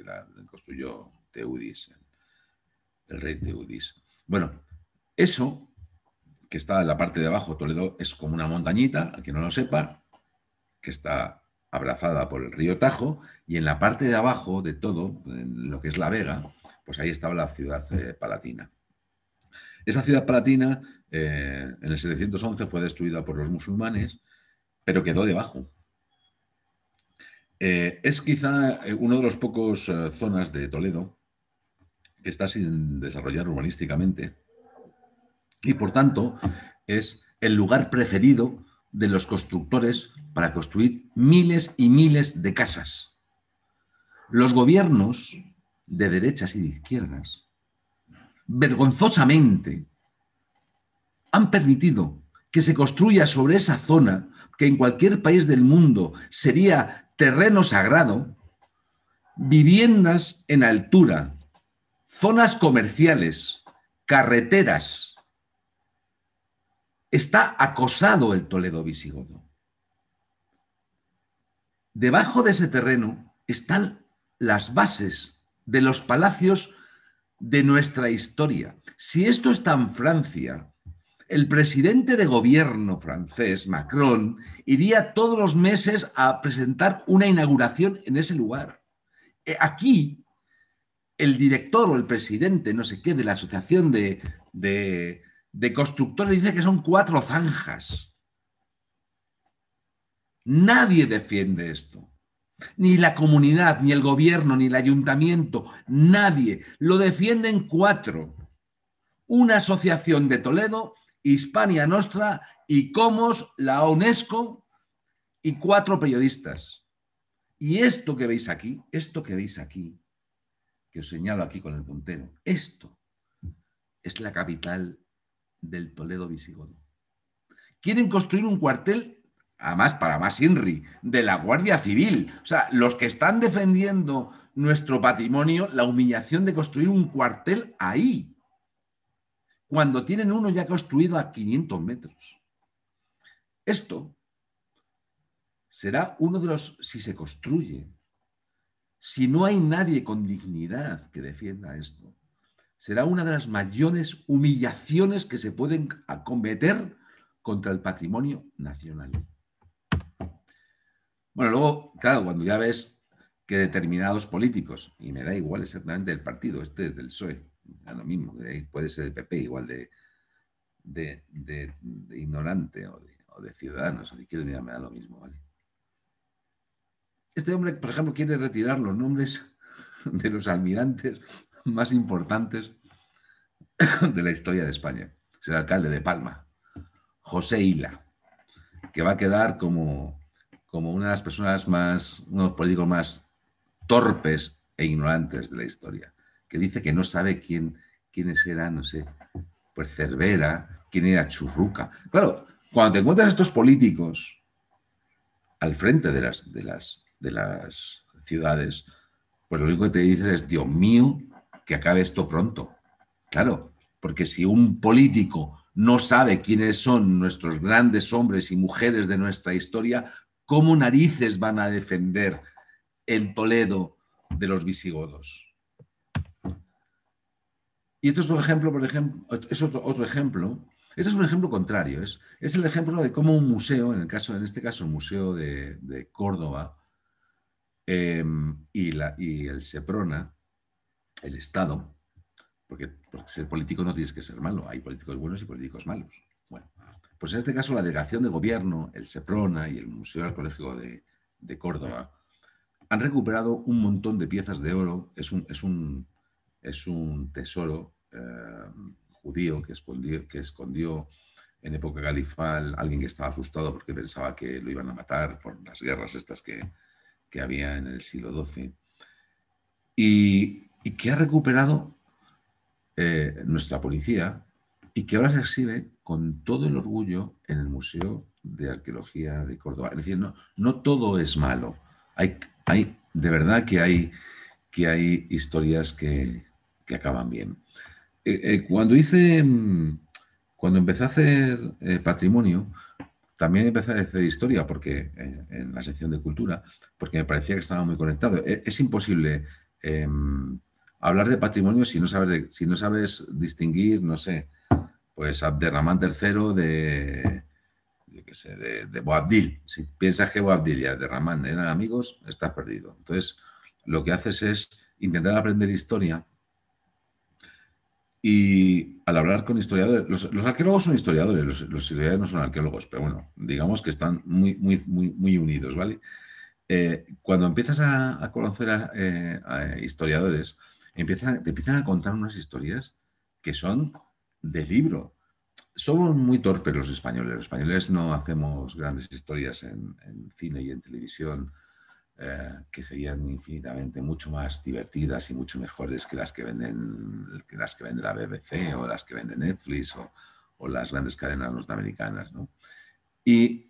construyó Teudis, el rey Teudis. Bueno, eso que está en la parte de abajo, Toledo es como una montañita, al que no lo sepa, que está abrazada por el río Tajo, y en la parte de abajo de todo, lo que es la Vega, pues ahí estaba la ciudad eh, palatina. Esa ciudad palatina eh, en el 711 fue destruida por los musulmanes, pero quedó debajo. Eh, es quizá uno de los pocos zonas de Toledo que está sin desarrollar urbanísticamente y por tanto es el lugar preferido de los constructores para construir miles y miles de casas. Los gobiernos de derechas y de izquierdas, vergonzosamente, han permitido que se construya sobre esa zona que en cualquier país del mundo sería terreno sagrado, viviendas en altura, zonas comerciales, carreteras, Está acosado el Toledo visigodo. Debajo de ese terreno están las bases de los palacios de nuestra historia. Si esto está en Francia, el presidente de gobierno francés, Macron, iría todos los meses a presentar una inauguración en ese lugar. Eh, aquí, el director o el presidente, no sé qué, de la Asociación de, de constructores dice que son cuatro zanjas. Nadie defiende esto. Ni la comunidad, ni el gobierno, ni el ayuntamiento, nadie. Lo defienden cuatro. Una asociación de Toledo, Hispania Nostra y Comos, la UNESCO y cuatro periodistas. Y esto que veis aquí, esto que veis aquí, que os señalo aquí con el puntero, esto es la capital del Toledo visigodo. Quieren construir un cuartel, además para más INRI, de la Guardia Civil. O sea, los que están defendiendo nuestro patrimonio, la humillación de construir un cuartel ahí, cuando tienen uno ya construido a 500 metros. Esto será uno de los, si se construye, si no hay nadie con dignidad que defienda esto, será una de las mayores humillaciones que se pueden acometer contra el patrimonio nacional. Bueno, luego, claro, cuando ya ves que determinados políticos, y me da igual exactamente del partido, este es del PSOE, da lo mismo, eh, puede ser del PP, igual de, ignorante o de, ciudadanos, o de izquierda me da lo mismo, Este hombre, por ejemplo, quiere retirar los nombres de los almirantes más importantes de la historia de España. Es el alcalde de Palma, José Hila, que va a quedar como, como una de las personas más, uno de los políticos más torpes e ignorantes de la historia, que dice que no sabe quién, quiénes eran, no sé, pues Cervera, quién era Churruca. Claro, cuando te encuentras a estos políticos al frente de las, de las, de las ciudades, pues lo único que te dices es, Dios mío, que acabe esto pronto. Claro, porque si un político no sabe quiénes son nuestros grandes hombres y mujeres de nuestra historia, ¿cómo narices van a defender el Toledo de los visigodos? Y esto es un ejemplo, por ejemplo, es otro, ejemplo. Este es un ejemplo contrario, es, es, el ejemplo de cómo un museo, en, el caso, en este caso el Museo de, Córdoba eh, y, la, y el Seprona, el Estado, porque, porque, ser político no tienes que ser malo, hay políticos buenos y políticos malos. Bueno, pues en este caso la Delegación de Gobierno, el SEPRONA y el Museo Arqueológico de, de Córdoba han recuperado un montón de piezas de oro, es un, es un, es un tesoro eh, judío que escondió, que escondió en época califal alguien que estaba asustado porque pensaba que lo iban a matar por las guerras estas que, que había en el siglo XII. Y y que ha recuperado eh, nuestra policía y que ahora se exhibe con todo el orgullo en el Museo de Arqueología de Córdoba. Es decir, no, todo es malo. Hay, hay, de verdad que hay, que hay historias que, acaban bien. Eh, eh, cuando hice, mm, cuando empecé a hacer patrimonio, también empecé a hacer historia porque en la sección de cultura, porque me parecía que estaba muy conectado. es imposible em, hablar de patrimonio si no sabes, si no sabes distinguir, no sé, pues Abderramán III de, qué de, Boabdil. Si piensas que Boabdil y Abderramán eran amigos, estás perdido. Entonces, lo que haces es intentar aprender historia y al hablar con historiadores, los, arqueólogos son historiadores, los, historiadores no son arqueólogos, pero bueno, digamos que están muy, muy, muy, muy unidos, ¿vale? Eh, cuando empiezas a, conocer a eh, historiadores, empiezan, te empiezan a contar unas historias que son de libro. Somos muy torpes los españoles. Los españoles no hacemos grandes historias en, cine y en televisión eh, que serían infinitamente mucho más divertidas y mucho mejores que las que venden las que vende la BBC o las que vende Netflix o, las grandes cadenas norteamericanas. Y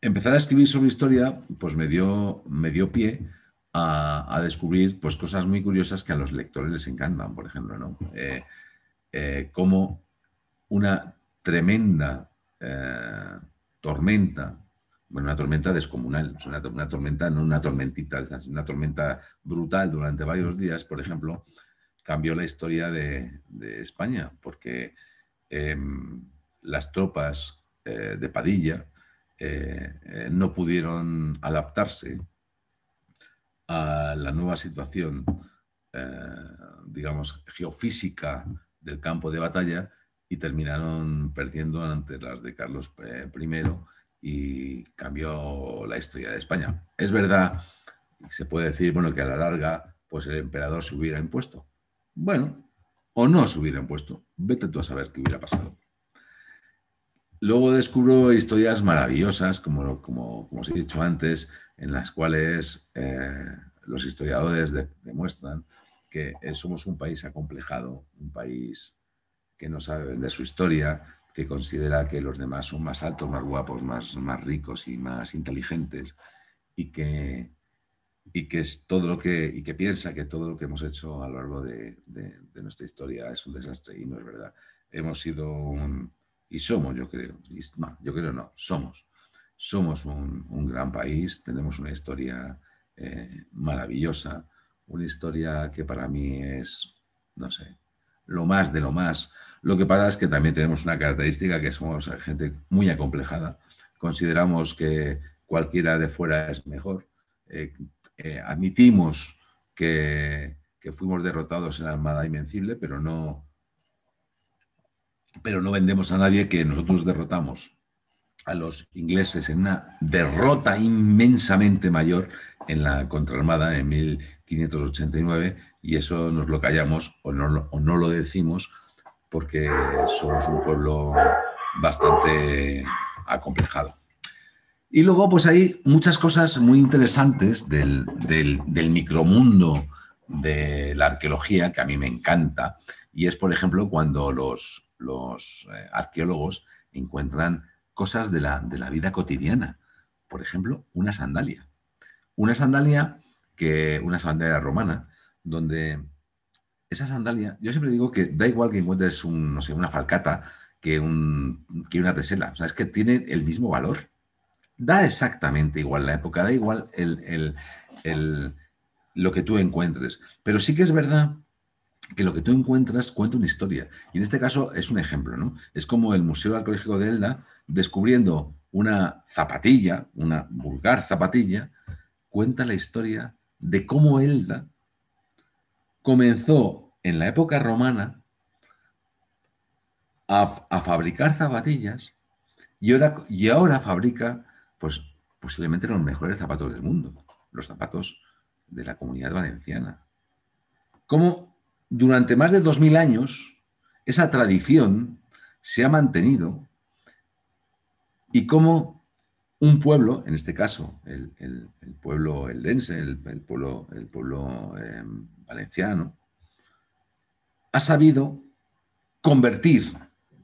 empezar a escribir sobre historia pues me dio, me dio pie a, descubrir pues, cosas muy curiosas que a los lectores les encantan, por ejemplo, ¿no? Eh, eh, como una tremenda eh, tormenta, bueno, una tormenta descomunal, una, tormenta, no una tormentita, una tormenta brutal durante varios días, por ejemplo, cambió la historia de España, porque em, las tropas de Padilla no pudieron adaptarse a la nueva situación, eh, digamos, geofísica del campo de batalla y terminaron perdiendo ante las de Carlos eh, I y cambió la historia de España. Es verdad, se puede decir, bueno, que a la larga, pues el emperador se hubiera impuesto. Bueno, o no se hubiera impuesto. Vete tú a saber qué hubiera pasado. Luego descubro historias maravillosas, como, como, como os he dicho antes, en las cuales eh, los historiadores demuestran que eh, somos un país acomplejado, un país que no sabe de su historia, que considera que los demás son más altos, más guapos, más, más ricos y más inteligentes, y que, y que es todo lo que, y piensa que todo lo que hemos hecho a lo largo de, nuestra historia es un desastre, y no es verdad. Hemos sido un, y somos, yo creo, yo creo no, somos somos un, gran país, tenemos una historia eh, maravillosa, una historia que para mí es, no sé, lo más de lo más. Lo que pasa es que también tenemos una característica que somos gente muy acomplejada. Consideramos que cualquiera de fuera es mejor. Eh, eh, admitimos que, fuimos derrotados en la Armada Invencible, pero no, pero no vendemos a nadie que nosotros derrotamos a los ingleses en una derrota inmensamente mayor en la contraarmada en 1589 y eso nos lo callamos o no, no lo decimos porque somos un pueblo bastante acomplejado. Y luego, pues hay muchas cosas muy interesantes del, micromundo de la arqueología que a mí me encanta. Y es, por ejemplo, cuando los, los eh, arqueólogos encuentran cosas de la, de la vida cotidiana. Por ejemplo, una sandalia. Una sandalia que una sandalia romana, donde esa sandalia, yo siempre digo que da igual que encuentres una falcata que, una tesela, o sea, es que tiene el mismo valor. Da exactamente igual la época, da igual lo que tú encuentres. Pero sí que es verdad que lo que tú encuentras cuenta una historia. Y en este caso es un ejemplo, ¿no? Es como el Museo Arqueológico de Elda, descubriendo una zapatilla, una vulgar zapatilla, cuenta la historia de cómo Elda comenzó en la época romana a, fabricar zapatillas y ahora, y ahora fabrica pues, posiblemente los mejores zapatos del mundo, los zapatos de la comunidad valenciana. Cómo durante más de 2.000 años esa tradición se ha mantenido y cómo un pueblo, en este caso el, el pueblo eldense, el, pueblo, em, valenciano, ha sabido convertir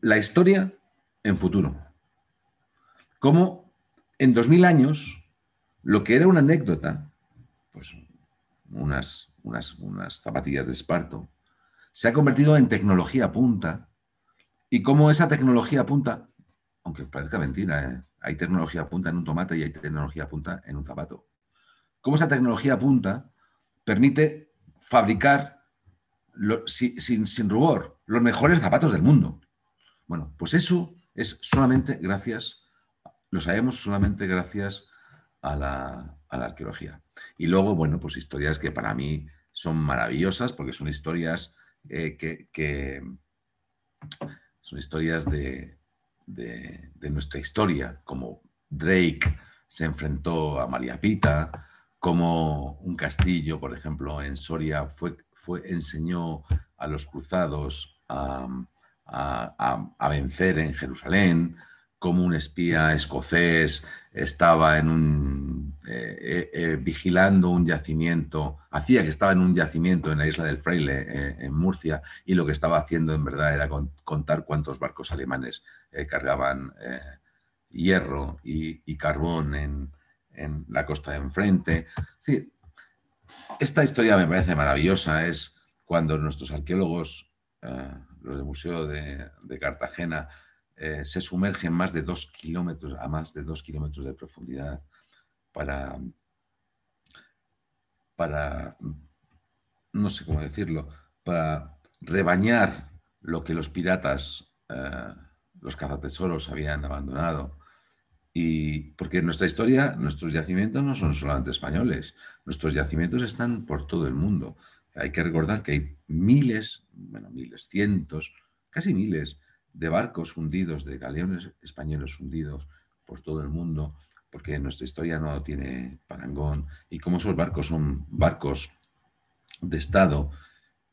la historia en futuro. Cómo en 2000 años lo que era una anécdota, pues unas, unas, unas zapatillas de esparto, se ha convertido en tecnología punta y cómo esa tecnología punta aunque parezca mentira, ¿eh? hay tecnología punta en un tomate y hay tecnología punta en un zapato. ¿Cómo esa tecnología punta permite fabricar sin, rubor los mejores zapatos del mundo? Bueno, pues eso es solamente gracias, lo sabemos solamente gracias a la, arqueología. Y luego, bueno, pues historias que para mí son maravillosas porque son historias eh, que, son historias de, de, nuestra historia, como Drake se enfrentó a María Pita, como un castillo, por ejemplo, en Soria fue, fue enseñó a los cruzados a, vencer en Jerusalén, como un espía escocés estaba en un eh, eh, eh, vigilando un yacimiento, hacía que estaba en un yacimiento en la isla del Fraile, en Murcia, y lo que estaba haciendo en verdad era contar cuántos barcos alemanes cargaban hierro y, carbón en, la costa de enfrente. esta historia me parece maravillosa, es cuando nuestros arqueólogos, los del Museo de, de Cartagena, se sumergen más de dos kilómetros, a más de dos kilómetros de profundidad para, para, no sé cómo decirlo, para rebañar lo que los piratas, eh, los cazatesoros habían abandonado. Y porque en nuestra historia, nuestros yacimientos no son solamente españoles, nuestros yacimientos están por todo el mundo. Hay que recordar que hay miles, bueno, miles, cientos, casi miles de barcos hundidos, de galeones españoles hundidos por todo el mundo, porque nuestra historia no tiene parangón, y como esos barcos son barcos de Estado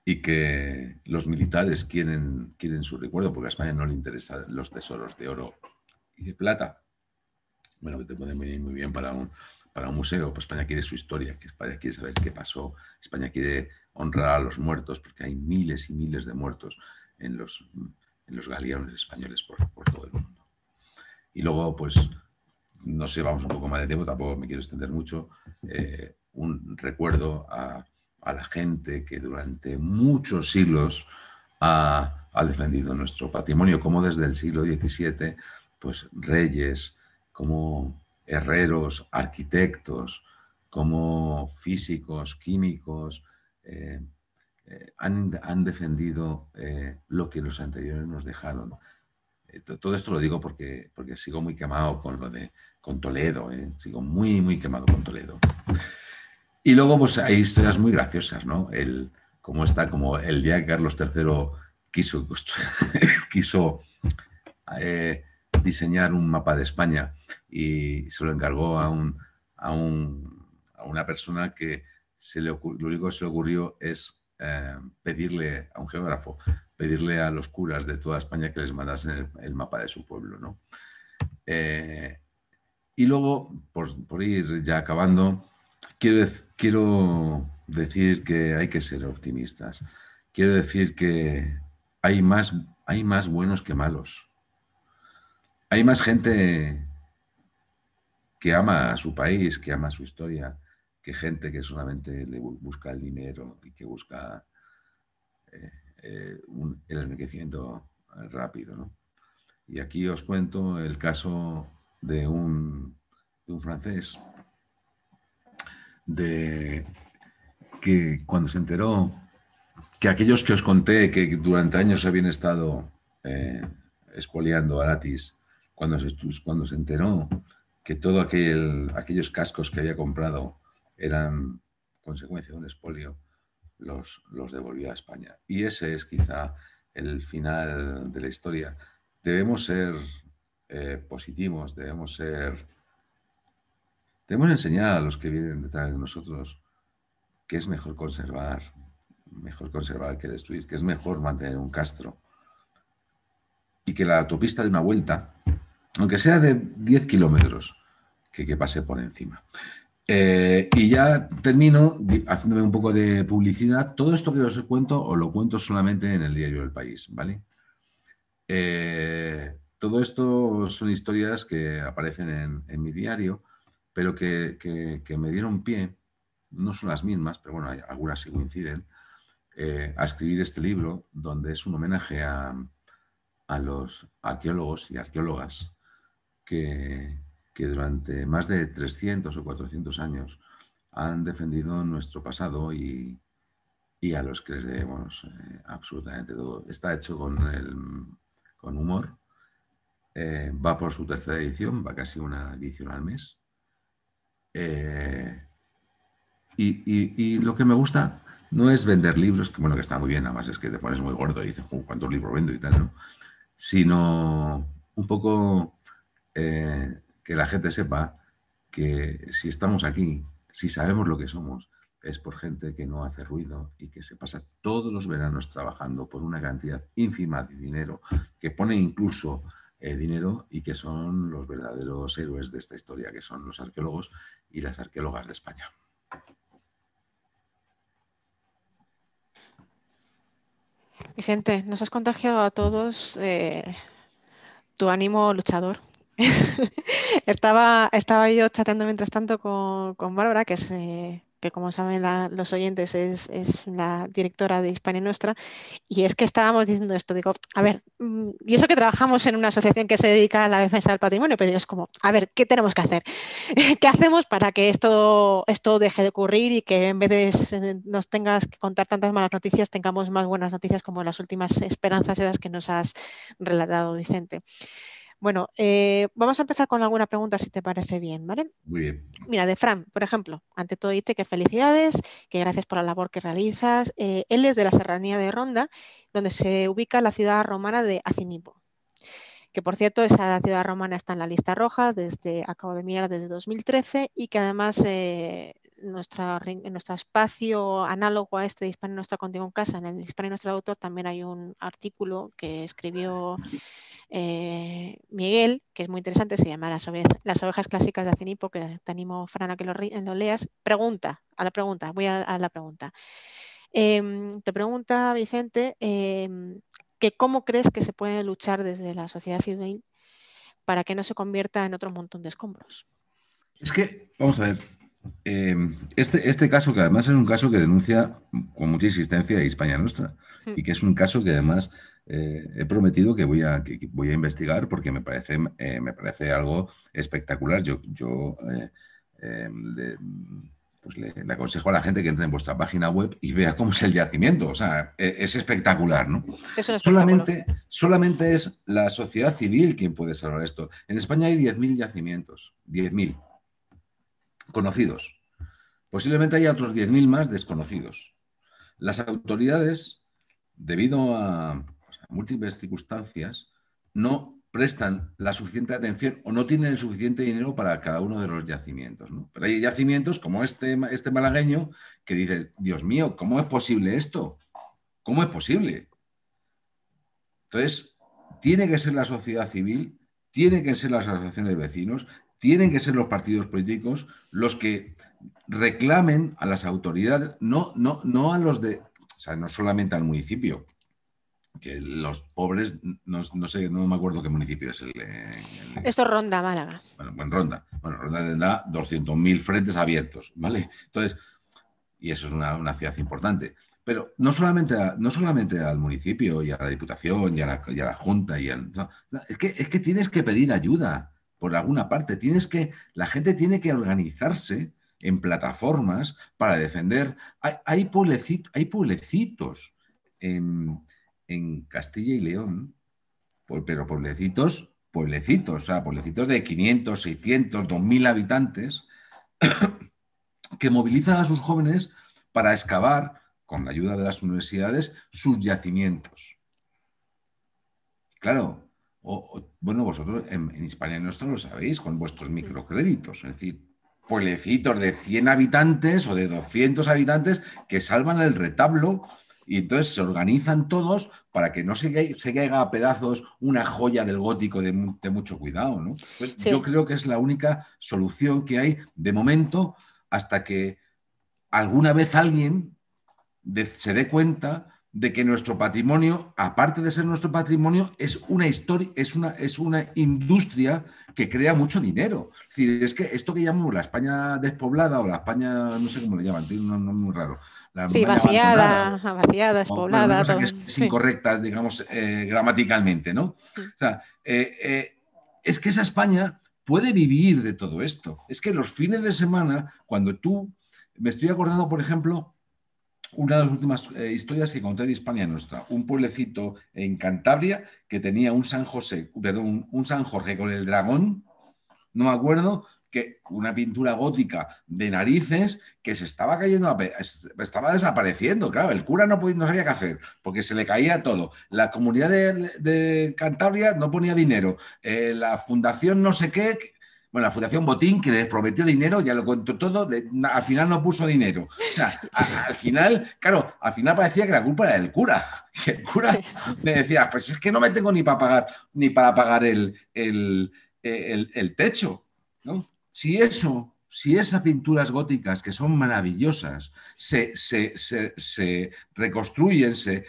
y que los militares quieren, quieren su recuerdo, porque a España no le interesan los tesoros de oro y de plata, bueno, que te pueden venir muy bien para un, para un museo, pues España quiere su historia, que España quiere saber qué pasó, España quiere honrar a los muertos, porque hay miles y miles de muertos en los, en los galeones españoles por, por todo el mundo. Y luego, pues, no sé, vamos un poco más de tiempo, tampoco me quiero extender mucho, eh, un recuerdo a, la gente que durante muchos siglos ha, defendido nuestro patrimonio, como desde el siglo XVII, pues reyes, como herreros, arquitectos, como físicos, químicos, eh, eh, han, defendido lo que los anteriores nos dejaron todo esto lo digo porque, porque sigo muy quemado con lo de con Toledo, ¿eh? sigo muy, muy quemado con Toledo. Y luego, pues hay historias muy graciosas, ¿no? El, como está, como el día que Carlos III quiso, quiso eh, diseñar un mapa de España y se lo encargó a, a, una persona que se le lo único que se le ocurrió es eh, pedirle a un geógrafo, pedirle a los curas de toda España que les mandasen el, mapa de su pueblo, ¿no? Y luego, por, ir ya acabando, quiero, quiero decir que hay que ser optimistas. Quiero decir que hay más, hay más buenos que malos. Hay más gente que ama a su país, que ama su historia, que gente que solamente le busca el dinero y que busca eh, eh, el enriquecimiento rápido. Y aquí os cuento el caso de un, un francés de que cuando se enteró que aquellos que os conté que durante años habían estado eh, a Aratis, cuando se, cuando se enteró que todos aquel, aquellos cascos que había comprado eran consecuencia de un expolio, los, los devolvió a España. Y ese es quizá el final de la historia. Debemos ser eh, positivos, debemos ser... Debemos enseñar a los que vienen detrás de nosotros que es mejor conservar, mejor conservar que destruir, que es mejor mantener un castro. Y que la autopista de una vuelta, aunque sea de 10 kilómetros, que, pase por encima. Eh, y ya termino haciéndome un poco de publicidad. Todo esto que os cuento os lo cuento solamente en el diario del país, ¿vale? Eh, todo esto son historias que aparecen en, mi diario, pero que, me dieron pie, no son las mismas, pero bueno, algunas sí coinciden, eh, a escribir este libro, donde es un homenaje a, los arqueólogos y arqueólogas que, durante más de 300 o 400 años han defendido nuestro pasado y, a los que les debemos eh, absolutamente todo. Está hecho con humor, eh, va por su tercera edición, va casi una edición al mes. Eh, y, lo que me gusta no es vender libros, que bueno, que está muy bien, además es que te pones muy gordo y dices, ¿cuántos libros vendo y tal? ¿no? Sino un poco eh, que la gente sepa que si estamos aquí, si sabemos lo que somos, es por gente que no hace ruido y que se pasa todos los veranos trabajando por una cantidad ínfima de dinero, que pone incluso eh, dinero y que son los verdaderos héroes de esta historia, que son los arqueólogos y las arqueólogas de España. Vicente, nos has contagiado a todos eh, tu ánimo luchador. estaba, estaba yo chateando mientras tanto con, Bárbara, que es que como saben los oyentes es, la directora de Hispania Nuestra, y es que estábamos diciendo esto, digo, a ver, mm, y eso que trabajamos en una asociación que se dedica a la defensa del patrimonio, pero es como, a ver, ¿qué tenemos que hacer? ¿Qué hacemos para que esto, esto deje de ocurrir y que en vez de eh, nos tengas que contar tantas malas noticias, tengamos más buenas noticias como las últimas esperanzas las que nos has relatado, Vicente? Bueno, eh, vamos a empezar con alguna pregunta, si te parece bien, ¿vale? Muy bien. Mira, de Fran, por ejemplo, ante todo dice que felicidades, que gracias por la labor que realizas. Eh, él es de la Serranía de Ronda, donde se ubica la ciudad romana de Acinipo que por cierto esa ciudad romana está en la lista roja desde, acabo de mirar, desde 2013 y que además eh, nuestro espacio análogo a este de Hispania Nuestra Contigo en Casa, en el Hispania Nuestra Autor también hay un artículo que escribió eh, Miguel, que es muy interesante, se llama Las, ovejas, las clásicas de Acenipo, que te animo, Fran, a que lo, leas. Pregunta, a la pregunta, voy a, la pregunta. Em, te pregunta, Vicente, em, que cómo crees que se puede luchar desde la sociedad civil para que no se convierta en otro montón de escombros. Es que, vamos a ver, em, este, este caso, que además es un caso que denuncia con mucha insistencia España Nuestra, hmm. y que es un caso que además eh, he prometido que voy, a, que voy a investigar porque me parece, eh, me parece algo espectacular. Yo, yo eh, pues le, aconsejo a la gente que entre en vuestra página web y vea cómo es el yacimiento. O sea, e, es, espectacular, ¿no? solamente, solamente es la sociedad civil quien puede salvar esto. En España hay 10.000 yacimientos, 10.000 conocidos. Posiblemente haya otros 10.000 más desconocidos. Las autoridades, debido a, múltiples circunstancias, no prestan la suficiente atención o no tienen el suficiente dinero para cada uno de los yacimientos. Pero hay yacimientos como este, este malagueño que dice, Dios mío, ¿cómo es posible esto? ¿Cómo es posible? Entonces, tiene que ser la sociedad civil, tiene que ser las asociaciones de vecinos, tienen que ser los partidos políticos los que reclamen a las autoridades, no, no, no a los de, o sea, no solamente al municipio, que los pobres, no, sé, no me acuerdo qué municipio es el, eh, Esto es Ronda, Málaga. Bueno, Ronda. Bueno, Ronda tendrá 200.000 frentes abiertos, ¿vale? Entonces, y eso es una, una, ciudad importante. Pero no solamente, no solamente al municipio y a la diputación y a la, junta. Y es, que, tienes que pedir ayuda por alguna parte. Tienes que, la gente tiene que organizarse en plataformas para defender. Hay, hay, pueblecitos, hay en Castilla y León, pero pueblecitos, pueblecitos, o sea, pueblecitos de 500, 600, 2000 habitantes, que movilizan a sus jóvenes para excavar, con la ayuda de las universidades, sus yacimientos. Claro, bueno, vosotros en, en Hispania Nuestra lo sabéis, con vuestros microcréditos, es decir, pueblecitos de 100 habitantes o de 200 habitantes que salvan el retablo y entonces se organizan todos para que no se, caiga, se a pedazos una joya del gótico de, mucho cuidado. Pues yo creo que es la única solución que hay de momento hasta que alguna vez alguien se dé cuenta de que nuestro patrimonio, aparte de ser nuestro patrimonio, es una historia, es una, es una industria que crea mucho dinero. Es decir, es que esto que llamamos la España despoblada o la España, no sé cómo le llaman, tiene un muy raro. sí, vaciada, vaciada, despoblada. es incorrecta, digamos, eh, gramaticalmente, ¿no? O sea, eh, eh, es que esa España puede vivir de todo esto. Es que los fines de semana, cuando tú, me estoy acordando, por ejemplo, una de las últimas eh, historias que conté de España Nuestra, un pueblecito en Cantabria que tenía un San José, perdón, un, San Jorge con el dragón, no me acuerdo, que una pintura gótica de narices que se estaba cayendo, estaba desapareciendo, claro, el cura no, podía, sabía qué hacer, porque se le caía todo. La comunidad de, Cantabria no ponía dinero, eh, la fundación no sé qué, bueno, la Fundación Botín, que les prometió dinero, ya lo cuento todo, al final no puso dinero. O sea, al final, claro, al final parecía que la culpa era del cura. Y el cura me decía, pues es que no me tengo ni para pagar, ni para pagar el, el, techo. ¿no? Si eso si esas pinturas góticas, que son maravillosas, se, se, se, se reconstruyen, se,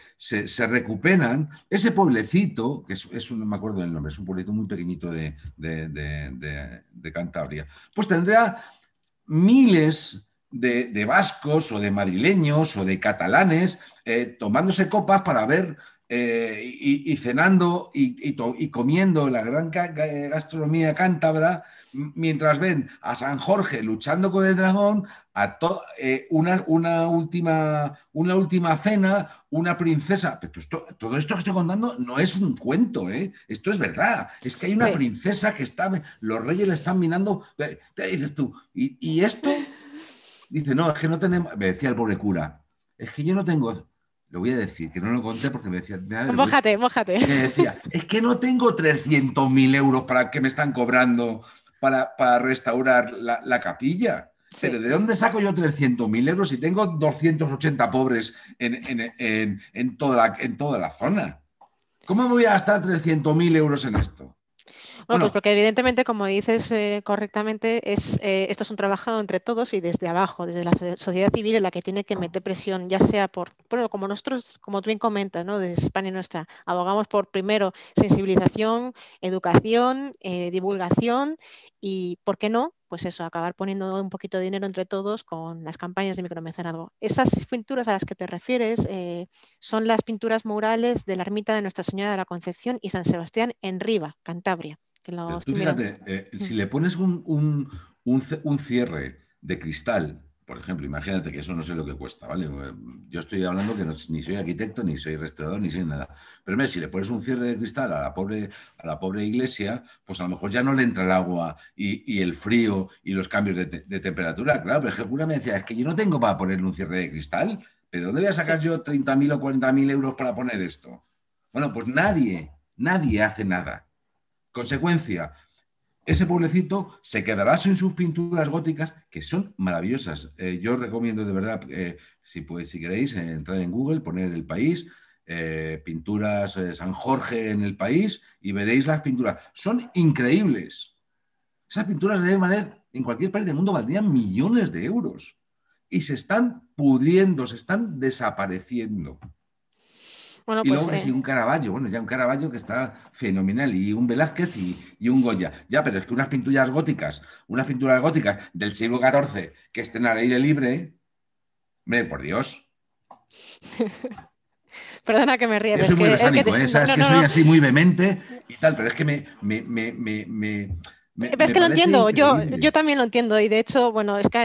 recuperan, ese pueblecito, que es, un, no me acuerdo del nombre, es un pueblecito muy pequeñito de, de, de, Cantabria, pues tendría miles de, vascos o de madrileños o de catalanes eh, tomándose copas para ver eh, y, cenando y, comiendo la gran gastronomía cántabra, mientras ven a San Jorge luchando con el dragón, a eh, una, última, una última cena, una princesa. todo esto que estoy contando no es un cuento, ¿eh? esto es verdad. Es que hay una princesa que está, los reyes le están minando. Te dices tú, ¿y, esto? Dice, no, es que no tenemos, me decía el pobre cura, es que yo no tengo lo voy a decir, que no lo conté porque me decía... mójate, mójate. decía, es que no tengo 300.000 euros para que me están cobrando para, restaurar la, capilla. Pero ¿de dónde saco yo 300.000 euros si tengo 280 pobres en, toda la, en toda la zona? ¿Cómo voy a gastar 300.000 euros en esto? Bueno, pues porque evidentemente, como dices eh, correctamente, es, eh, esto es un trabajo entre todos y desde abajo, desde la sociedad civil en la que tiene que meter presión, ya sea por, bueno, como nosotros, como tú bien comentas, ¿no? Desde España Nuestra, abogamos por primero sensibilización, educación, eh, divulgación y, ¿por qué no? pues eso, acabar poniendo un poquito de dinero entre todos con las campañas de micromecenazgo. Esas pinturas a las que te refieres eh, son las pinturas murales de la ermita de Nuestra Señora de la Concepción y San Sebastián en Riva, Cantabria. Que Tú fíjate, eh, si le pones un cierre de cristal por ejemplo, imagínate que eso no sé lo que cuesta, ¿vale? Eh, yo estoy hablando que no, ni soy arquitecto, ni soy restaurador, ni soy nada. Pero me, si le pones un cierre de cristal a la pobre, a la pobre iglesia, pues a lo mejor ya no le entra el agua y, el frío y los cambios de, temperatura. Claro, pero es que me decía, es que yo no tengo para ponerle un cierre de cristal, pero ¿dónde voy a sacar yo 30.000 o 40.000 euros para poner esto? Bueno, pues nadie, nadie hace nada. Consecuencia, ese pueblecito se quedará sin sus pinturas góticas, que son maravillosas. Eh, yo os recomiendo de verdad, eh, si, si queréis, eh, entrar en Google, poner el país, pinturas San Jorge en el país, y veréis las pinturas. Son increíbles. Esas pinturas deben valer, en cualquier país del mundo, valdrían millones de euros. Y se están pudriendo, se están desapareciendo y pues, luego eh un Caravaggio, bueno, ya un Caravaggio que está fenomenal, y un Velázquez y, un Goya. Ya, pero es que unas pinturas góticas, unas pinturas góticas del siglo XIV que estén al aire libre, me, por Dios. Perdona que me ríe. Yo soy muy que, es que ¿eh? soy así muy vehemente y tal, pero es que me, me, me es que lo entiendo, yo, yo también lo entiendo y de hecho, bueno, es que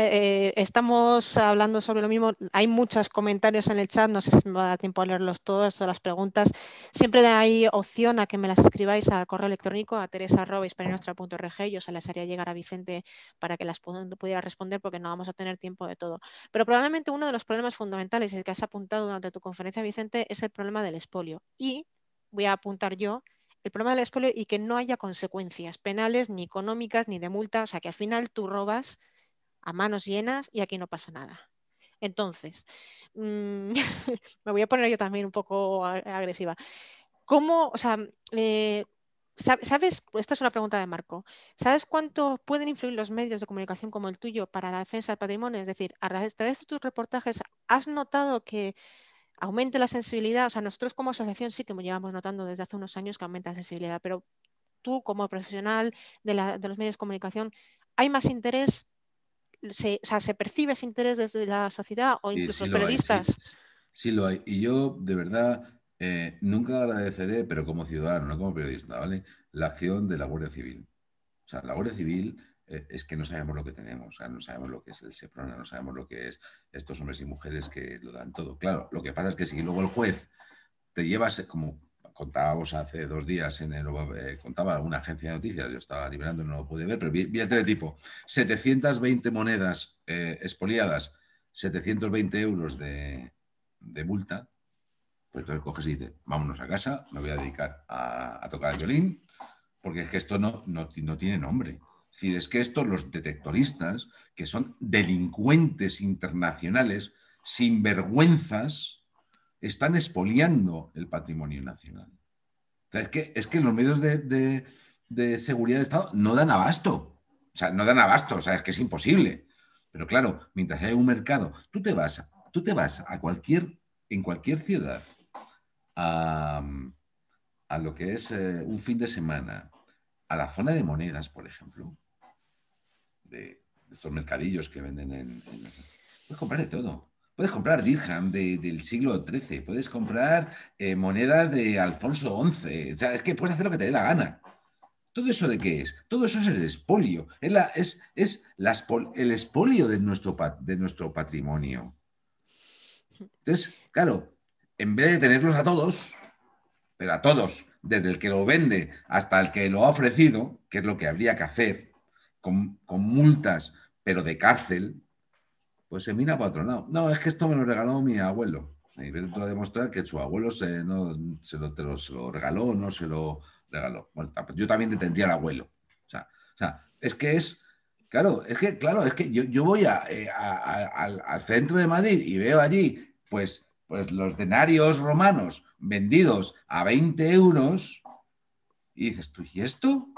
eh, estamos hablando sobre lo mismo, hay muchos comentarios en el chat, no sé si me va a dar tiempo a leerlos todos, o las preguntas, siempre hay opción a que me las escribáis al correo electrónico a teresa.hispanianuestra.org, yo se las haría llegar a Vicente para que las pudiera responder porque no vamos a tener tiempo de todo. Pero probablemente uno de los problemas fundamentales que has apuntado durante tu conferencia, Vicente, es el problema del espolio y voy a apuntar yo el problema del expolio y que no haya consecuencias penales, ni económicas, ni de multa, o sea, que al final tú robas a manos llenas y aquí no pasa nada. Entonces, mm, me voy a poner yo también un poco agresiva. ¿Cómo, o sea, eh, ¿sabes? Pues esta es una pregunta de Marco. ¿Sabes cuánto pueden influir los medios de comunicación como el tuyo para la defensa del patrimonio? Es decir, a través de tus reportajes, ¿has notado que aumente la sensibilidad. O sea, nosotros como asociación sí que llevamos notando desde hace unos años que aumenta la sensibilidad, pero tú como profesional de, los medios de comunicación, ¿hay más interés? Se, o sea, ¿se percibe ese interés desde la sociedad o incluso los periodistas? sí, lo hay. Y yo, de verdad, eh, nunca agradeceré, pero como ciudadano, no como periodista, ¿vale? La acción de la Guardia Civil. O sea, la Guardia Civil eh, es que no sabemos lo que tenemos, o sea, no sabemos lo que es el SEPRONA, no sabemos lo que es estos hombres y mujeres que lo dan todo. Claro, lo que pasa es que si luego el juez te llevas, como contábamos hace dos días en el, eh, contaba una agencia de noticias, yo estaba liberando, no lo pude ver, pero vi, de el teletipo, 720 monedas espoliadas, eh, expoliadas, 720 euros de, multa, pues entonces coges y dices, vámonos a casa, me voy a dedicar a, tocar el violín, porque es que esto no, no, no tiene nombre. Es decir, es que estos, los detectoristas, que son delincuentes internacionales, sin vergüenzas, están expoliando el patrimonio nacional. es, que, es los medios de, seguridad de Estado no dan abasto. O sea, no dan abasto, o es que es imposible. Pero claro, mientras hay un mercado, tú te vas, tú te vas a cualquier, en cualquier ciudad, a, lo que es eh, un fin de semana, a la zona de monedas, por ejemplo, de, estos mercadillos que venden en, Puedes comprar de todo. Puedes comprar dirham del siglo XIII, puedes comprar eh, monedas de Alfonso XI. es que puedes hacer lo que te dé la gana. ¿Todo eso de qué es? Todo eso es el espolio. Es, es, es el espolio de nuestro, de nuestro patrimonio. Entonces, claro, en vez de tenerlos a todos, pero a todos, desde el que lo vende hasta el que lo ha ofrecido, que es lo que habría que hacer, con, multas, pero de cárcel, pues se mira patronado. No, es que esto me lo regaló mi abuelo. Y tú a demostrar que su abuelo se, no, se, lo, regaló no se lo regaló. yo también detendría al abuelo. O sea, es que es, claro, es que, claro, es que yo, voy eh, al, centro de Madrid y veo allí, pues, pues los denarios romanos vendidos a 20 euros y dices, ¿tú y esto?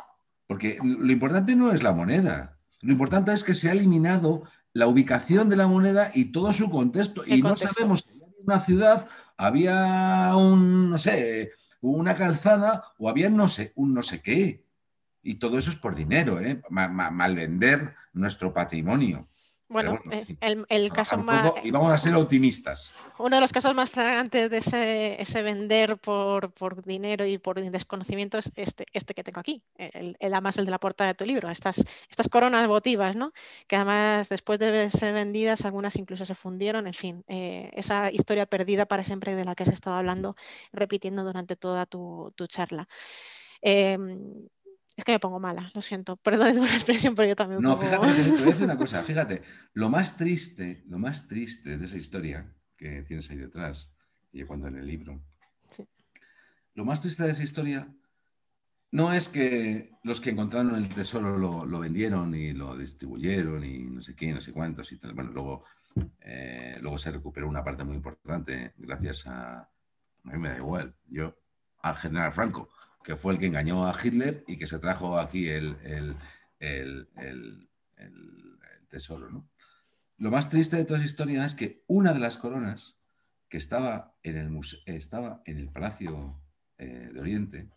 Porque lo importante no es la moneda, lo importante es que se ha eliminado la ubicación de la moneda y todo su contexto. Y no sabemos si en una ciudad había un, no sé, una calzada o había no sé, un no sé qué. Y todo eso es por dinero, ¿eh? mal vender nuestro patrimonio. Bueno, eh, el, caso más... Y vamos a ser optimistas. Uno de los casos más fragantes de ese, ese vender por, dinero y por desconocimiento es este, este que tengo aquí, el, el, además el de la portada de tu libro, estas, estas coronas votivas, ¿no? que además después de ser vendidas, algunas incluso se fundieron, en fin, eh, esa historia perdida para siempre de la que has estado hablando, repitiendo durante toda tu, tu charla. Em, es que me pongo mala, lo siento. Perdón es la expresión, pero yo también. No, fíjate, te voy a decir una cosa. Fíjate, lo más triste, lo más triste de esa historia que tienes ahí detrás, y cuando en el libro, lo más triste de esa historia no es que los que encontraron el tesoro lo, vendieron y lo distribuyeron y no sé quién, no sé cuántos y tal. Bueno, luego, eh, luego se recuperó una parte muy importante gracias a... A mí me da igual. Yo, al general Franco, que fue el que engañó a Hitler y que se trajo aquí el, tesoro. Lo más triste de toda esa historia es que una de las coronas que estaba en el, estaba en el Palacio eh, de Oriente,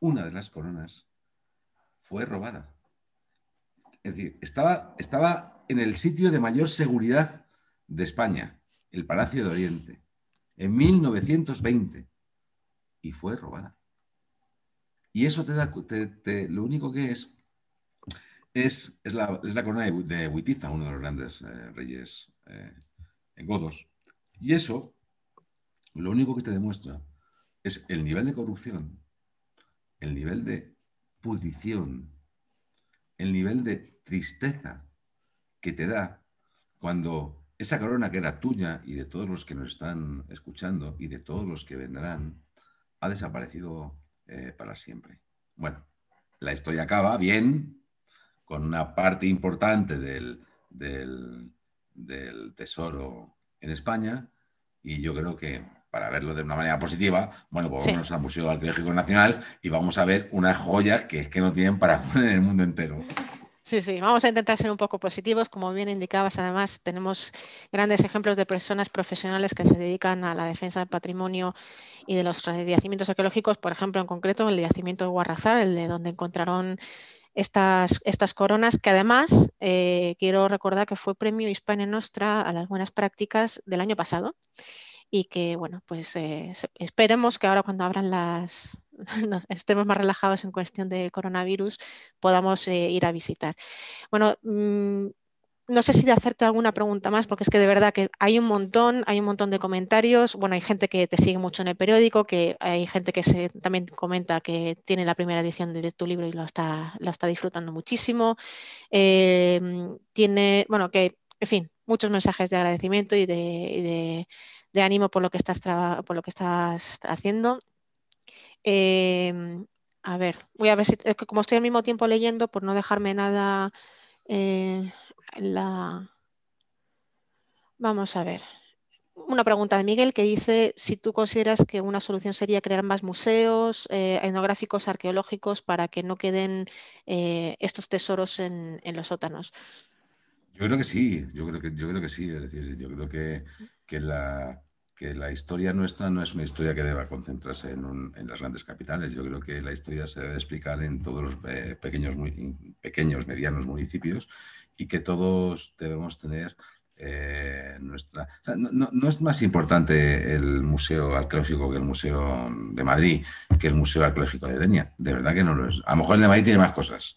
una de las coronas fue robada. Es decir, estaba, estaba en el sitio de mayor seguridad de España, el Palacio de Oriente, en 1920, y fue robada. Y eso te da, lo único que es, es, la, corona de, Huitiza, uno de los grandes eh, reyes eh, godos. Y eso, lo único que te demuestra es el nivel de corrupción, el nivel de pudición, el nivel de tristeza que te da cuando esa corona que era tuya y de todos los que nos están escuchando y de todos los que vendrán, ha desaparecido eh, para siempre. Bueno, la historia acaba bien, con una parte importante del, del, del tesoro en España, y yo creo que para verlo de una manera positiva, bueno, pues al Museo Arqueológico Nacional y vamos a ver unas joyas que es que no tienen para en el mundo entero. Sí, sí, vamos a intentar ser un poco positivos. Como bien indicabas, además tenemos grandes ejemplos de personas profesionales que se dedican a la defensa del patrimonio y de los yacimientos arqueológicos, por ejemplo, en concreto el yacimiento de Guarrazar, el de donde encontraron estas, estas coronas, que además eh, quiero recordar que fue premio Hispania Nostra a las buenas prácticas del año pasado y que, bueno, pues eh, esperemos que ahora cuando abran las, estemos más relajados en cuestión de coronavirus, podamos eh, ir a visitar. Bueno, mm, no sé si de hacerte alguna pregunta más, porque es que de verdad que hay un montón, hay un montón de comentarios. Bueno, hay gente que te sigue mucho en el periódico, que hay gente que se, también comenta que tiene la primera edición de tu libro y lo está, lo está disfrutando muchísimo. Em, tiene, bueno, que, en fin, muchos mensajes de agradecimiento y de, ánimo por lo que estás, por lo que estás haciendo. Em, a ver, voy a ver si, como estoy al mismo tiempo leyendo, por no dejarme nada eh, la... Vamos a ver. Una pregunta de Miguel que dice si tú consideras que una solución sería crear más museos eh, etnográficos, arqueológicos, para que no queden eh, estos tesoros en, los sótanos. Yo creo que sí, yo creo que, yo creo que sí. Es decir, yo creo que la, que la historia nuestra no es una historia que deba concentrarse en, en las grandes capitales. Yo creo que la historia se debe explicar en todos los eh, pequeños, muy, pequeños, medianos municipios y que todos debemos tener eh, nuestra... no, no, es más importante el Museo Arqueológico que el Museo de Madrid, que el Museo Arqueológico de Denia. De verdad que no lo es. A lo mejor el de Madrid tiene más cosas,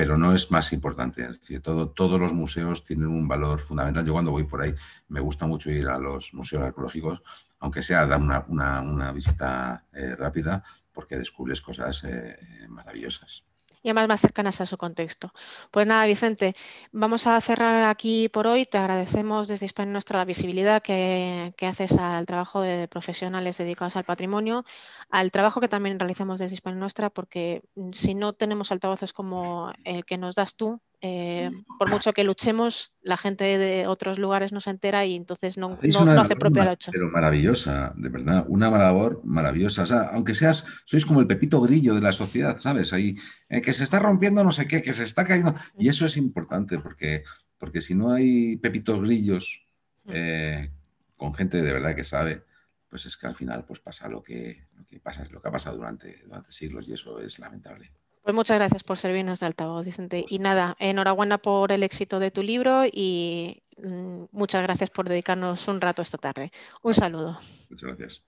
pero no es más importante. todo, todos los museos tienen un valor fundamental. Yo cuando voy por ahí me gusta mucho ir a los museos arqueológicos, aunque sea dar una, visita eh, rápida, porque descubres cosas eh, maravillosas y además más cercanas a su contexto. Pues nada, Vicente, vamos a cerrar aquí por hoy. Te agradecemos desde Hispania Nuestra la visibilidad que, haces al trabajo de profesionales dedicados al patrimonio, al trabajo que también realizamos desde Hispania Nuestra, porque mm, si no tenemos altavoces como el que nos das tú, eh, por mucho que luchemos, la gente de otros lugares no se entera y entonces no, hace propia la lucha. Pero maravillosa, de verdad, una labor maravillosa. aunque seas, sois como el pepito grillo de la sociedad, ¿sabes? Ahí, eh, que se está rompiendo no sé qué, que se está cayendo. Y eso es importante porque, porque si no hay pepitos grillos mm. eh, con gente de verdad que sabe, pues es que al final pues pasa lo que, lo que ha pasado durante, durante siglos y eso es lamentable. Pues muchas gracias por servirnos de altavoz, Vicente. Pues y nada, enhorabuena por el éxito de tu libro y mm, muchas gracias por dedicarnos un rato esta tarde. Un saludo. Muchas gracias.